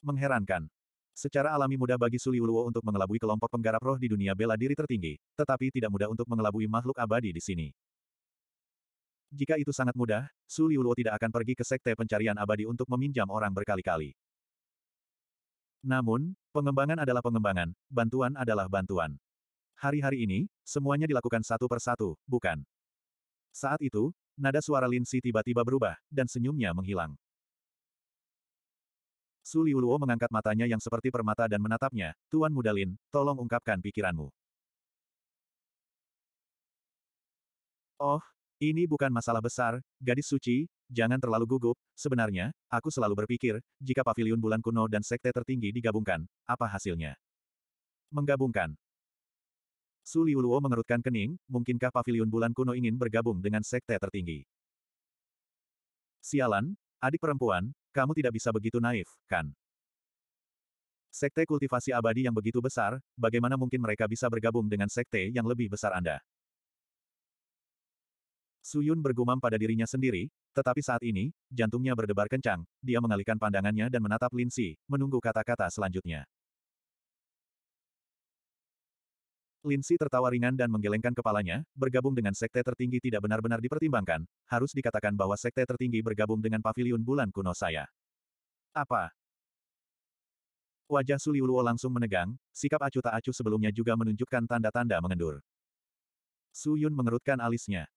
Mengherankan. Secara alami mudah bagi Suli untuk mengelabui kelompok penggarap roh di dunia bela diri tertinggi, tetapi tidak mudah untuk mengelabui makhluk abadi di sini. Jika itu sangat mudah, Su Liuluo tidak akan pergi ke Sekte Pencarian Abadi untuk meminjam orang berkali-kali. Namun, pengembangan adalah pengembangan, bantuan adalah bantuan. Hari-hari ini, semuanya dilakukan satu per satu, bukan? Saat itu, nada suara Lin Si tiba-tiba berubah, dan senyumnya menghilang. Su Liuluo mengangkat matanya yang seperti permata dan menatapnya, Tuan Muda Lin, tolong ungkapkan pikiranmu. Oh, ini bukan masalah besar, gadis suci, jangan terlalu gugup, sebenarnya, aku selalu berpikir, jika pavilion bulan kuno dan sekte tertinggi digabungkan, apa hasilnya? Menggabungkan. Su Liuluo mengerutkan kening, mungkinkah pavilion bulan kuno ingin bergabung dengan sekte tertinggi? Sialan, adik perempuan, kamu tidak bisa begitu naif, kan? Sekte kultivasi abadi yang begitu besar, bagaimana mungkin mereka bisa bergabung dengan sekte yang lebih besar Anda? Suyun bergumam pada dirinya sendiri, tetapi saat ini, jantungnya berdebar kencang, dia mengalihkan pandangannya dan menatap Lin Xi, menunggu kata-kata selanjutnya. Lin Xi tertawa ringan dan menggelengkan kepalanya, bergabung dengan sekte tertinggi tidak benar-benar dipertimbangkan, harus dikatakan bahwa sekte tertinggi bergabung dengan pavilion bulan kuno saya. Apa? Wajah Suliuluo langsung menegang, sikap acuh tak acuh sebelumnya juga menunjukkan tanda-tanda mengendur. Su Yun mengerutkan alisnya.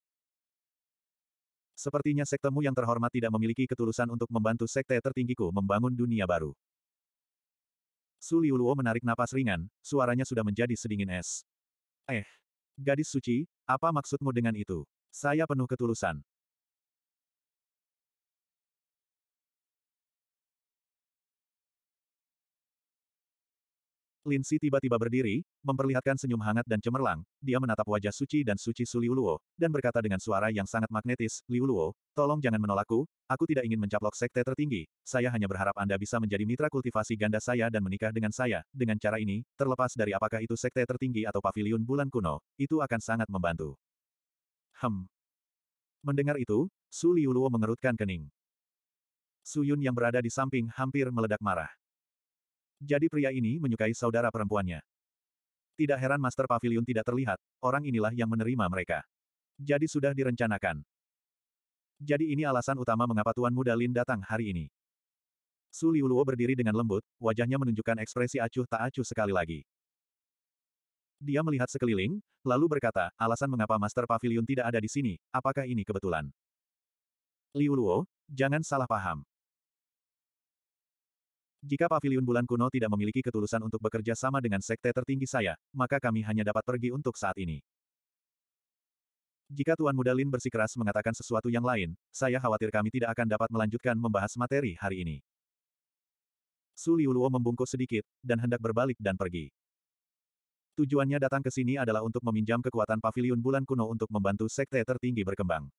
Sepertinya sektemu yang terhormat tidak memiliki ketulusan untuk membantu sekte tertinggiku membangun dunia baru. Su Liuluo menarik napas ringan, suaranya sudah menjadi sedingin es. Eh, gadis suci, apa maksudmu dengan itu? Saya penuh ketulusan. Lin Si tiba-tiba berdiri, memperlihatkan senyum hangat dan cemerlang, dia menatap wajah suci dan suci Su Liu Luo, dan berkata dengan suara yang sangat magnetis, Liu Luo, tolong jangan menolakku, aku tidak ingin mencaplok sekte tertinggi, saya hanya berharap Anda bisa menjadi mitra kultivasi ganda saya dan menikah dengan saya, dengan cara ini, terlepas dari apakah itu sekte tertinggi atau pavilion bulan kuno, itu akan sangat membantu. Hem. Mendengar itu, Su Liu Luo mengerutkan kening. Su Yun yang berada di samping hampir meledak marah. Jadi pria ini menyukai saudara perempuannya. Tidak heran Master Pavilion tidak terlihat, orang inilah yang menerima mereka. Jadi sudah direncanakan. Jadi ini alasan utama mengapa Tuan Muda Lin datang hari ini. Su Luo berdiri dengan lembut, wajahnya menunjukkan ekspresi acuh tak acuh sekali lagi. Dia melihat sekeliling, lalu berkata, alasan mengapa Master Pavilion tidak ada di sini, apakah ini kebetulan? Liu Luo, jangan salah paham. Jika paviliun bulan kuno tidak memiliki ketulusan untuk bekerja sama dengan sekte tertinggi saya, maka kami hanya dapat pergi untuk saat ini. Jika Tuan Muda Lin bersikeras mengatakan sesuatu yang lain, saya khawatir kami tidak akan dapat melanjutkan membahas materi hari ini. Su Liuluo membungkuk sedikit, dan hendak berbalik dan pergi. Tujuannya datang ke sini adalah untuk meminjam kekuatan paviliun bulan kuno untuk membantu sekte tertinggi berkembang.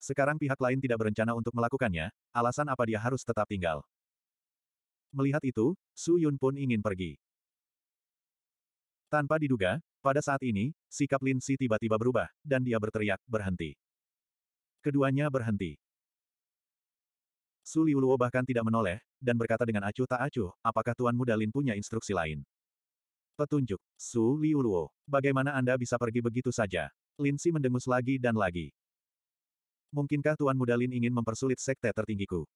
Sekarang pihak lain tidak berencana untuk melakukannya, alasan apa dia harus tetap tinggal. Melihat itu, Su Yun pun ingin pergi. Tanpa diduga, pada saat ini, sikap Lin Si tiba-tiba berubah, dan dia berteriak, berhenti. Keduanya berhenti. Su Liuluo bahkan tidak menoleh, dan berkata dengan acuh tak acuh, apakah Tuan Muda Lin punya instruksi lain? Petunjuk, Su Liuluo, bagaimana Anda bisa pergi begitu saja? Lin Si mendengus lagi dan lagi. Mungkinkah Tuan Muda Lin ingin mempersulit sekte tertinggiku?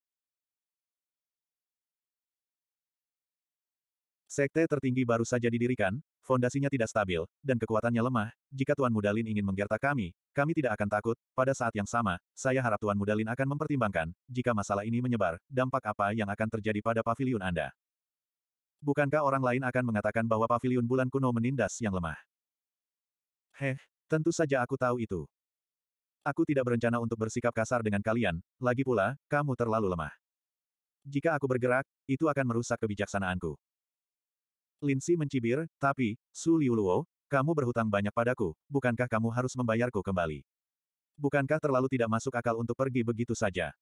Sekte tertinggi baru saja didirikan, fondasinya tidak stabil, dan kekuatannya lemah, jika Tuan Mudalin ingin menggerta kami, kami tidak akan takut, pada saat yang sama, saya harap Tuan Mudalin akan mempertimbangkan, jika masalah ini menyebar, dampak apa yang akan terjadi pada pavilion Anda. Bukankah orang lain akan mengatakan bahwa pavilion bulan kuno menindas yang lemah? Heh, tentu saja aku tahu itu. Aku tidak berencana untuk bersikap kasar dengan kalian, lagi pula, kamu terlalu lemah. Jika aku bergerak, itu akan merusak kebijaksanaanku. Linsi mencibir, tapi, Su Luo, kamu berhutang banyak padaku, bukankah kamu harus membayarku kembali? Bukankah terlalu tidak masuk akal untuk pergi begitu saja?